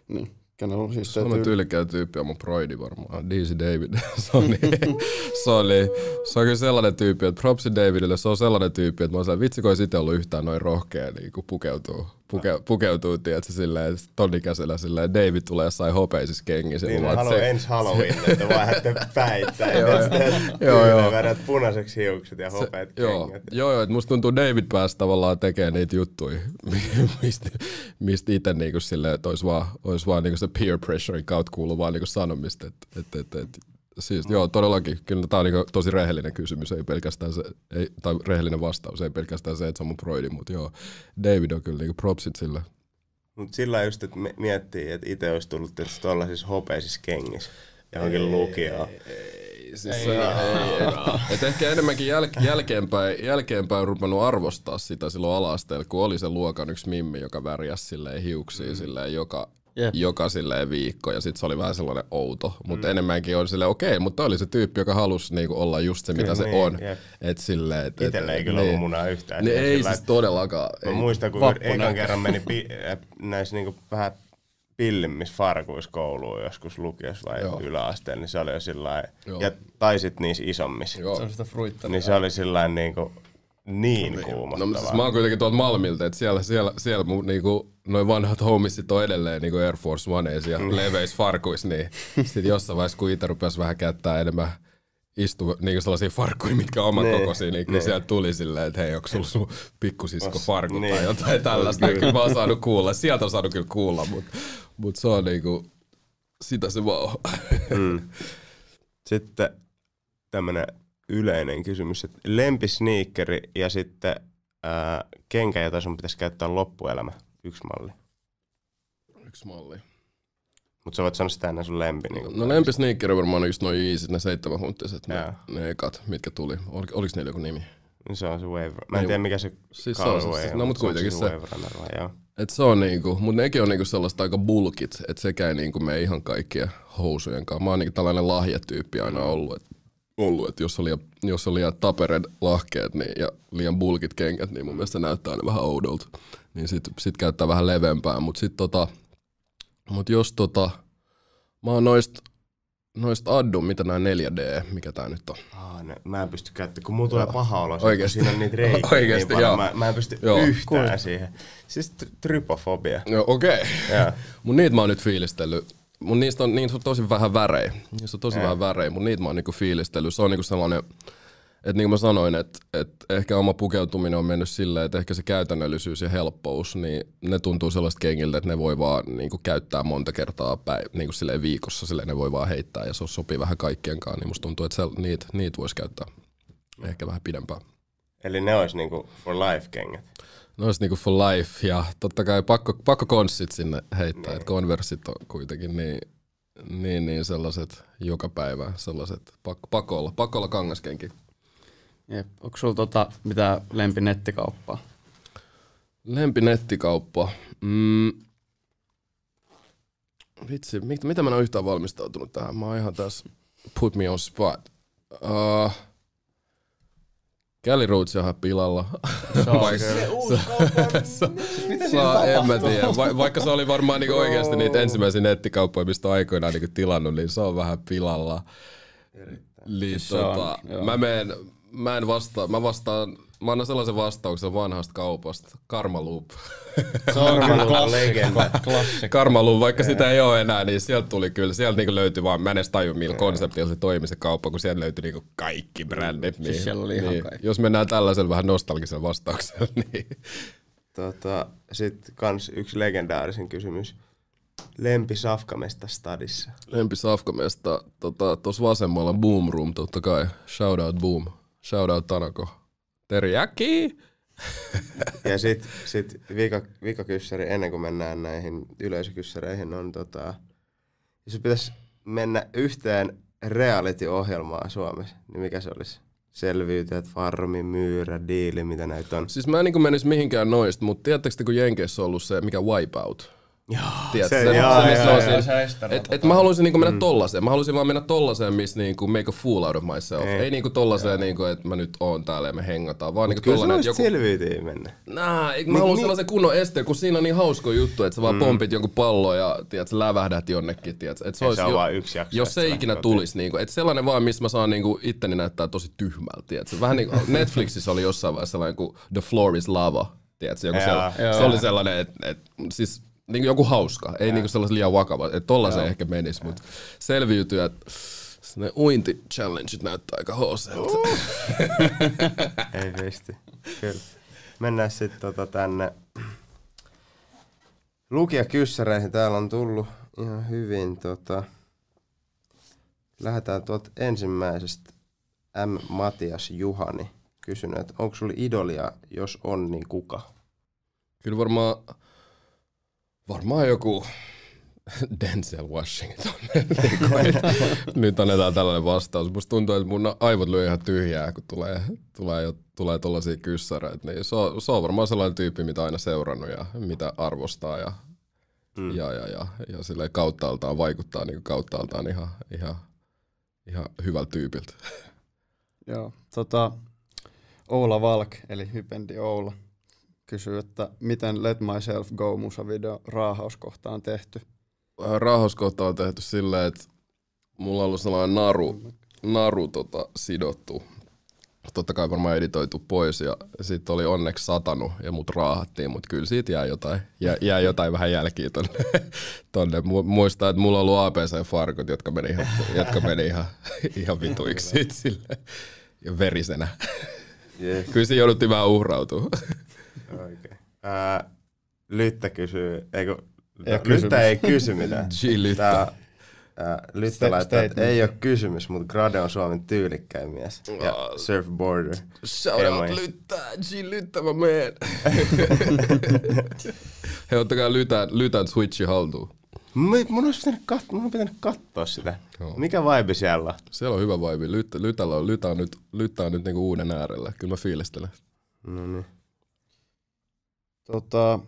niin, kenellä on siis Suomen tyyli? tyylikkäin tyyppi on mun broidi varmaan, ah, DC David. se, on niin, se, on niin, se on kyllä sellainen tyyppi, että propsi Davidille se on sellainen tyyppi, että mä oon sellainen, vitsi kun ei itse ollut yhtään noin rohkea niin kuin pukeutuu puke, pukeutuu, tiedätkö, silleen tonikäsellä, silleen David tulee jossain hopeisissa kengissä. Niin, haluaa se... ensi Halloween, että vaihdatte päittää. joo, joo, värät punaiseksi hiukset ja hopeet se, joo, kengät. Joo, joo, että musta tuntuu David pääsi tavallaan tekemään niitä juttuja, mistä, mist itse niinku silleen, että olisi vaan, olisi vaan niinku se peer pressure kautta kuuluvaa niinku sanomista, että et, et, et, Siis, mm. joo, todellakin. Kyllä tämä on niin tosi rehellinen kysymys, ei pelkästään se, ei, tai rehellinen vastaus, ei pelkästään se, että se on mun mutta joo, David on kyllä niin propsit sillä. Mutta sillä just, että miettii, että itse olisi tullut tietysti tuollaisissa hopeisissa kengissä johonkin lukioon. Siis ei, ei, ei, ei. ehkä enemmänkin jäl, jälkeenpäin, jälkeenpäin rupenut arvostaa sitä silloin alasteella, kun oli se luokan yksi mimmi, joka värjäsi silleen hiuksia mm. silleen joka yeah. joka silleen viikko, ja sitten se oli vähän sellainen outo, mutta mm. enemmänkin oli silleen, okei, okay, mutta oli se tyyppi, joka halusi niinku olla just se, mitä Kyllä, se niin, on. Yeah. Et silleen, et, et, Itelle ei kyllä niin. ollut munaa yhtään. Niin, ei sillä, siis todellakaan. Mä ei. muistan, kun ekan kerran meni pi- näissä niinku vähän farkuissa kouluun joskus lukiossa vai Joo. yläasteen, niin se oli jo sillä ja tai sitten niissä isommissa. Joo. Se on sitä fruittanut. Niin se oli sillä niin kuin, niin no, niin. kuumottavaa. No, siis mä oon kuitenkin tuolta Malmilta, että siellä, siellä, siellä mun niinku, noin vanhat homissit on edelleen niinku Air Force Oneissa ja mm. leveis farkuis, niin sitten jossain vaiheessa, kun itse rupesi vähän käyttää enemmän istu niinku sellaisia farkkuja, mitkä on oman niin. kokoisia, niin kyllä sieltä tuli silleen, että hei, onko sulla sun pikkusisko farkku tai jotain tällaista. Kyllä mä oon saanut kuulla, sieltä on saanut kyllä kuulla, mutta mut se on niinku, sitä se vaan on. Mm. Sitten tämmönen yleinen kysymys. Että lempisniikkeri ja sitten ää, kenkä, jota sun pitäisi käyttää loppuelämä. Yksi malli. Yksi malli. Mutta sä voit sanoa sitä ennen sun lempi. Niin no lempisniikkeri on varmaan just noin easyt, ne seitsemän huntiset, ne, ne, ekat, mitkä tuli. Ol, oliko niillä joku nimi? No se on se Wave. Mä en niin. tiedä mikä se siis Carl se, Wave siis- no, on. No mut kuitenkin se. Wave Runner, vai, et se on niinku, mut nekin on niinku sellaista aika bulkit, että sekä ei niinku mene ihan kaikkien housujen kanssa. Mä oon niinku tällainen lahjatyyppi aina ollut, että ollut, että jos on liian, jos on liian tapered lahkeet niin, ja liian bulkit kengät, niin mun mielestä näyttää aina vähän oudolta. Niin sit, sit käyttää vähän leveämpää, mutta sit tota, mut jos tota, mä oon noist noist addun, mitä nämä 4D, mikä tämä nyt on? Ah, ne, mä en pysty käyttämään, kun mulla tulee paha olo, kun siinä on niitä reikiä Oikeesti, niin paljon, mä, mä en pysty joo. yhtään Kuul... siihen. Siis trypofobia. Joo, okei. Okay. mut niitä mä oon nyt fiilistellyt mun niistä on, niistä on tosi vähän värejä. Niistä on tosi mm. vähän värejä, mutta niitä mä oon niinku fiilistellyt. Se on niinku sellainen, että niin kuin mä sanoin, että, että ehkä oma pukeutuminen on mennyt silleen, että ehkä se käytännöllisyys ja helppous, niin ne tuntuu sellaista kengiltä, että ne voi vaan niin kuin käyttää monta kertaa päin, niin kuin silleen viikossa, silleen ne voi vaan heittää ja se sopii vähän kaikkienkaan, niin musta tuntuu, että se, niitä, niitä voisi käyttää ehkä vähän pidempään. Eli ne olisi niin kuin for life kengät? No olisi niinku for life ja totta kai pakko, pakko konssit sinne heittää. Niin. että Konversit on kuitenkin niin, niin, niin sellaiset joka päivä, sellaiset pak, pakolla, pakolla kangaskenkin. Jep. Onko sulla tota, mitä lempinettikauppaa? Lempinettikauppaa? Mm. Vitsi, mit, mitä mä en ole yhtään valmistautunut tähän? Mä oon ihan tässä put me on spot. Uh, Kelly Roots on ihan pilalla. Se on vaikka, se En mä tiedä. Va, vaikka se oli varmaan niinku oikeasti niitä ensimmäisiä nettikauppoja, mistä aikoinaan niinku tilannut, niin se on vähän pilalla. Eli, niin, siis tota, on, mä, meen, mä en vastaa, mä vastaan Mä annan sellaisen vastauksen vanhasta kaupasta. Loop. Se on kyllä legenda. Loop, vaikka yeah. sitä ei ole enää, niin sieltä tuli kyllä. Sieltä niinku löytyi vaan, mä en edes tajun, millä yeah. konseptilla se toimi se kauppa, kun sieltä löytyi niinku kaikki brändit. Siis niin, siis siellä oli niin, kaikki. Jos mennään tällaisella vähän nostalgisella vastauksella, niin... Tota, Sitten kans yksi legendaarisin kysymys. Lempi safkamesta stadissa. Lempi safkamesta, tuossa tota, vasemmalla Boom Room totta kai. Shout out Boom. Shout out Tanako teriäki ja sitten sit viikko, viikkokyssäri ennen kuin mennään näihin yleisökyssäreihin on tota, jos pitäisi mennä yhteen reality ohjelmaa Suomessa, niin mikä se olisi? Selviytyjät, farmi, myyrä, diili, mitä näitä on. Siis mä en niin menisi mihinkään noista, mutta tiedättekö kun Jenkeissä on ollut se, mikä Wipeout? Tiedät, se, se, Et, tota. mä haluaisin niinku mennä mm. tollaseen. Mä haluaisin vaan mennä tollaseen, missä niinku make a fool out of myself. Ei, niin. ei niinku tollaseen, niinku, että mä nyt oon täällä ja me hengataan. Vaan niinku kyllä tollanen, joku... selviytyy mennä. Nah, mä niin, haluan niin... sellaisen kunnon esteen, kun siinä on niin hausko juttu, että sä vaan mm. pompit jonkun pallon ja tiedät, sä lävähdät jonnekin. Tiedät, se, olisi se on jo, vaan yksi jakso. Jos se ikinä tulisi. Niinku, että sellainen vaan, missä mä saan niinku, itteni näyttää tosi tyhmältä. Vähän vähän kuin niinku, Netflixissä oli jossain vaiheessa sellainen kuin The Floor is Lava. Tiedätkö, joku ja, se, ja, se oli sellainen, että et, siis niin joku hauska, ei niinku sellaisen liian vakava, että tolla se ehkä menisi, mutta selviytyä, että ne uinti-challengeit näyttää aika hooseelta. ei pysty, kyllä. Mennään sitten tota tänne lukijakyssäreihin. Täällä on tullut ihan hyvin. Tota, lähdetään tuolta ensimmäisestä M. Matias Juhani kysynyt, että onko sulla idolia, jos on, niin kuka? Kyllä varmaan Varmaan joku Denzel Washington. nyt annetaan tällainen vastaus. Musta tuntuu, että mun aivot lyö ihan tyhjää, kun tulee, tulee, tulee tollaisia kyssäreitä. Niin se, on, se on varmaan sellainen tyyppi, mitä aina seurannut ja mitä arvostaa ja, mm. ja, ja, ja, ja silleen kauttaaltaan vaikuttaa niin kauttaaltaan ihan, ihan, ihan hyvältä tyypiltä. Joo, tota, Oula Valk, eli Hypendi Oula – kysyy, että miten Let Myself Go musavideo raahauskohta on tehty? Äh, raahauskohta on tehty silleen, että mulla on ollut sellainen naru, naru tota, sidottu. Totta kai varmaan editoitu pois ja sitten oli onneksi satanut ja mut raahattiin, mutta kyllä siitä jää jotain, jää, jää jotain vähän jälkiä tonne. tonne. Muista, että mulla on ollut abc farkot, jotka meni ihan, jotka meni ihan, ihan vituiksi sille, ja verisenä. Yes. Kyllä siinä jouduttiin vähän uhrautumaan. Lyttä kysyy, eikö, ei Lyttä ei kysy mitään. Lyttä laittaa, että ei ole kysymys, mutta Grade on Suomen tyylikkäin mies. Ja surfboarder. Shout out Lyttä, G Lyttä mä meen. Hei, ottakaa Lytä, Lytä switchi haltuun. mun olisi pitänyt, kat- mun pitänyt katsoa sitä. Joo. Mikä vibe siellä on? Siellä on hyvä vibe. Lytä, on, lytä on nyt, lytä on nyt niinku uuden äärellä. Kyllä mä fiilistelen. No niin. Tota,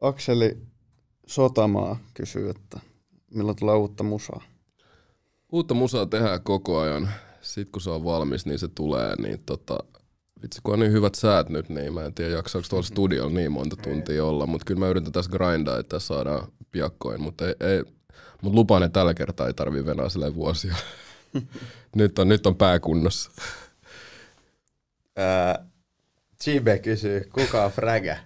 Akseli Sotamaa kysyy, että milloin tulee uutta musaa? Uutta musaa tehdään koko ajan. Sitten kun se on valmis, niin se tulee. Niin tota, vitsi, kun on niin hyvät säät nyt, niin mä en tiedä jaksaako tuolla mm-hmm. studiolla niin monta tuntia olla, mutta kyllä mä yritän tässä grindaa, että saadaan piakkoin, mutta ei, ei mut lupaan, että tällä kertaa ei tarvi venää sille vuosia. nyt, on, nyt on pääkunnossa. Chibe kysyy, kuka on Fräge?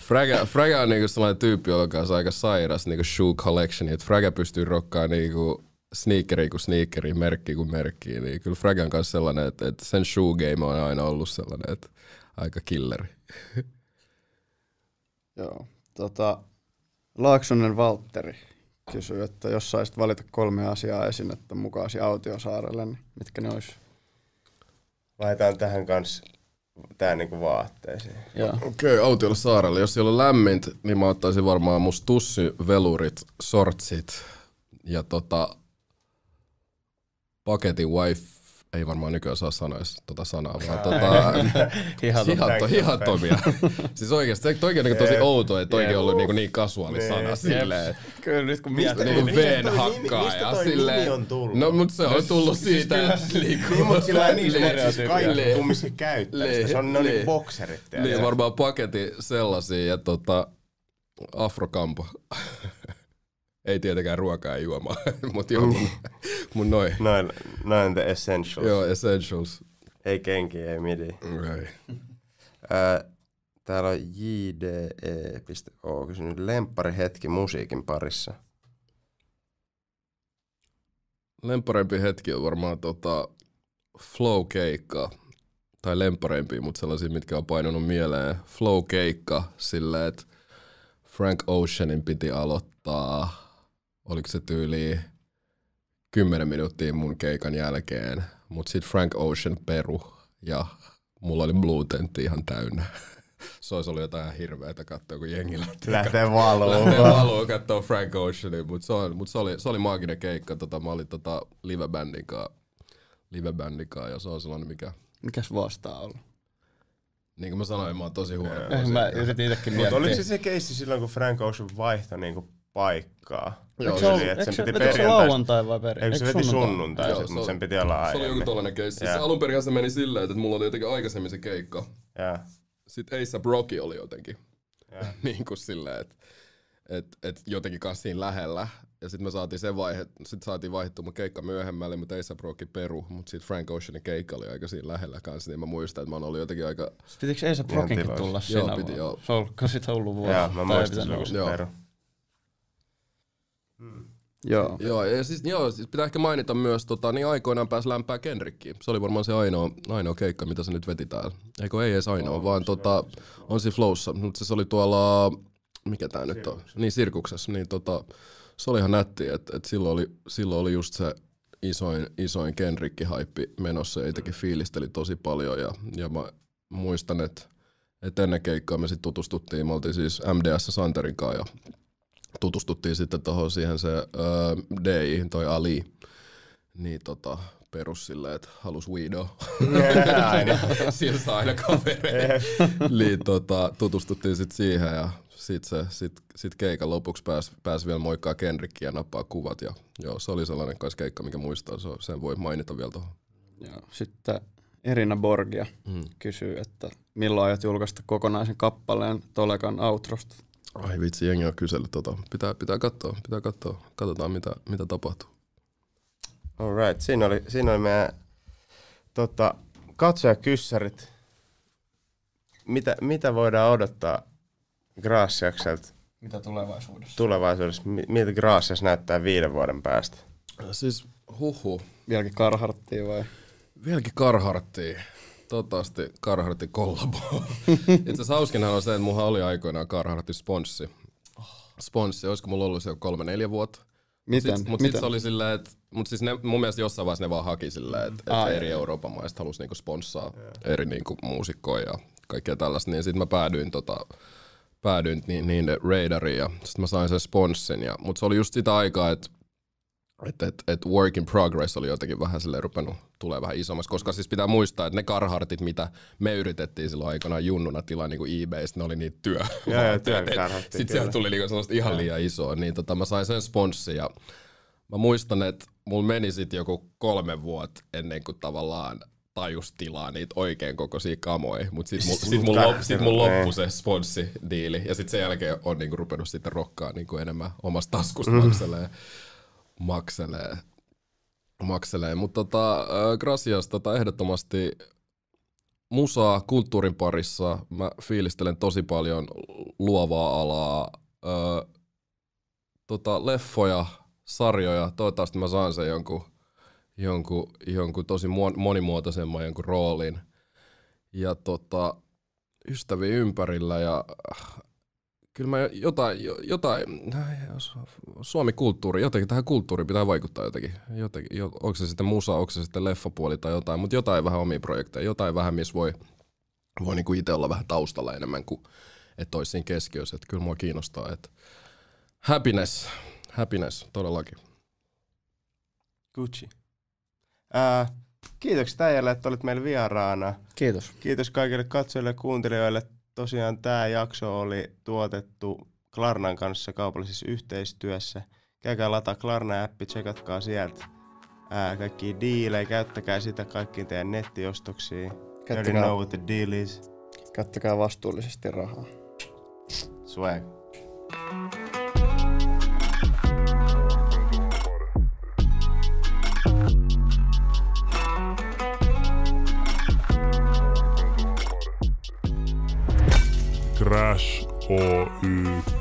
Fräge on niinku sellainen tyyppi, joka on aika sairas niinku shoe collection. Et pystyy rokkaamaan niinku sneakeri kuin sneakeri, merkki kuin merkki. Niin kyllä on kanssa sellainen, että, että sen shoe game on aina ollut sellainen, että aika killeri. Joo. Tota, Laaksonen Valtteri kysyy, että jos saisit valita kolme asiaa esinettä mukaasi Autiosaarelle, niin mitkä ne olisi? Laitetaan tähän kanssa tää niinku vaatteisiin. Okei, okay, autiolla saarella. Jos siellä on lämmintä, niin mä ottaisin varmaan musta tussi, velurit, sortsit ja tota paketin wife ei varmaan nykyään saa sanoa edes tuota sanaa, vaan tota, hihatto, hihattomia. siis oikeasti, se on niin tosi outo, että toikin on ollut niin, niin kasuaali niin. sana silleen. Kyllä nyt kun mistä niin, niin, veen hakkaa ja silleen. Mistä on tullut? No mut se on siis- tullut siis siitä. Niinku niin mut sillä niin kaikki kumminkin käyttäjistä, Se on ne oli niinku bokserit. Niin, niin varmaan paketti sellaisia ja tota afrokampo. Ei tietenkään ruokaa ja juomaa, mutta joo, mun, mun noin. Noin, noin the essentials. Joo, essentials. Ei kenki, ei midi. Okay. Äh, täällä on jde.o kysynyt lempparihetki musiikin parissa. Lempparempi hetki on varmaan tota flow-keikka. Tai lempparempi, mutta sellaisia, mitkä on painunut mieleen. Flow-keikka silleen, että Frank Oceanin piti aloittaa oliko se tyyli 10 minuuttia mun keikan jälkeen, mutta sitten Frank Ocean peru ja mulla oli Blue Tentti ihan täynnä. Se olisi ollut jotain hirveätä katsoa, kun jengi lähtee, lähtee valuun. Lähtee valuun katsoa Frank Oceania, mutta se, on, mut se, oli, se oli maaginen keikka. Tota, mä olin tota livebändin kanssa, livebändin kanssa ja se on sellainen, mikä... Mikäs vastaa ollut? Niin kuin mä sanoin, mä oon tosi huono. Eh, mä yritin itsekin miettiä. Mutta oliko se se keissi silloin, kun Frank Ocean vaihtoi niin kuin paikkaa. Joo, se, oli, että sen se, piti se lauantai vai perjantai? Eikö se veti sunnuntai, Mutta se, mutta sen piti olla aiemmin. Se oli joku tollanen keissi. Siis alun perin se meni silleen, että mulla oli jotenkin aikaisemmin se keikka. Yeah. Sitten Eissa Brocki oli jotenkin. Yeah. niin kuin silleen, että et, et jotenkin kanssa siinä lähellä. Ja sitten me saatiin se vaihe, sit saatiin vaihdettua mun keikka myöhemmälle, mutta Eissa Brocki peru, mutta sitten Frank Oceanin keikka oli aika siinä lähellä kanssa, niin mä muistan, että mä olin jotenkin aika... Pitikö Eissa Brockinkin tulla siinä? Joo, piti joo. Se on ollut vuosi. Joo, mä muistan, että se peru. Mm. Joo. Joo, ja siis, joo, siis pitää ehkä mainita myös, tota, niin aikoinaan pääsi lämpää Kenrikkiin. Se oli varmaan se ainoa, ainoa keikka, mitä se nyt veti täällä. Eikö ei edes ainoa, oh, vaan se, tota, se, on se Flowssa. Mutta se oli tuolla, mikä tämä nyt on? Niin, Sirkuksessa. Niin, tota, se oli ihan nätti, että et silloin, oli, silloin oli just se isoin, isoin Kenrikki-haippi menossa. Jotenkin mm. fiilisteli tosi paljon ja, ja mä muistan, että et ennen keikkaa me sitten tutustuttiin, me oltiin siis MDS Santerin kanssa ja tutustuttiin sitten tuohon siihen se öö, DI, toi Ali, niin tota, perus silleen, että halus weedo. Yeah, saa aina kavereita. niin, tota, tutustuttiin sitten siihen ja sitten se, sit, sit keikan lopuksi pääsi pääs vielä moikkaa Kenrikkiä ja nappaa kuvat. Ja, joo, se oli sellainen kanssa keikka, mikä muistaa, se, sen voi mainita vielä tuohon. Sitten Erina Borgia mm. kysyy, että milloin aiot julkaista kokonaisen kappaleen Tolekan outrosta? Ai vitsi, jengi on kysellyt tota. Pitää, pitää katsoa, pitää katsoa. Katsotaan mitä, mitä tapahtuu. Alright, siinä oli, siinä oli meidän tota, katsojakyssärit. Mitä, mitä voidaan odottaa Graasiakselta? Mitä tulevaisuudessa? Tulevaisuudessa. Miltä Graasias näyttää viiden vuoden päästä? Siis huhu. Vieläkin karharttiin vai? Vieläkin karharttiin. Toivottavasti Karhartti kollabo. Itse asiassa hauskinhan on se, että mulla oli aikoinaan Karhartti sponssi. Sponssi, olisiko mulla ollut se kolme, neljä vuotta. Miten? sitten mut sit se oli silleen, että mut siis ne, mun mielestä jossain vaiheessa ne vaan haki silleen, että et ah, eri Euroopan maista halusi niinku sponssaa yeah. eri niinku muusikkoja ja kaikkea tällaista. Niin sitten mä päädyin tota, päädyin niin, niin radariin ja sitten mä sain sen sponssin. Ja, mutta se oli just sitä aikaa, että että et, et work in progress oli jotenkin vähän silleen rupenut tulee vähän isommaksi, koska siis pitää muistaa, että ne karhartit, mitä me yritettiin silloin aikanaan junnuna tilaa niin kuin ne oli niitä työ. Sitten sieltä tuli niinku sellaista ihan ja. liian isoa, niin tota, mä sain sen sponssin ja mä muistan, että mulla meni sitten joku kolme vuotta ennen kuin tavallaan tajus tilaa niitä oikein kokoisia kamoja, mutta sitten mul, sit mun, lop, sit mun loppu se sponssidiili ja sitten sen jälkeen on niinku rupenut sitten rokkaa niinku enemmän omasta taskusta mm. makselee. makselee. Mutta tota, Gracias tota ehdottomasti musaa kulttuurin parissa. Mä fiilistelen tosi paljon luovaa alaa, Ö, tota, leffoja, sarjoja. Toivottavasti mä saan sen jonkun, jonkun, jonkun tosi monimuotoisemman jonkun roolin. Ja tota, ystäviä ympärillä ja kyllä mä jotain, jotain Suomi kulttuuri, jotenkin tähän kulttuuriin pitää vaikuttaa jotenkin. jotenkin onko se sitten musa, onko se sitten leffapuoli tai jotain, mutta jotain vähän omia projekteja, jotain vähän, missä voi, voi niinku itse olla vähän taustalla enemmän kuin että olisi siinä keskiössä. Et kyllä mua kiinnostaa, että happiness, happiness todellakin. Gucci. Ää, äh, kiitoksia äijälle, että olit meillä vieraana. Kiitos. Kiitos kaikille katsojille ja kuuntelijoille tosiaan tämä jakso oli tuotettu Klarnan kanssa kaupallisessa yhteistyössä. Käykää lataa Klarna-appi, tsekatkaa sieltä ää, kaikki diilejä, käyttäkää sitä kaikkiin teidän nettiostoksiin. Käyttäkää, know what the deal is. Käyttäkää vastuullisesti rahaa. Swag. Crash or.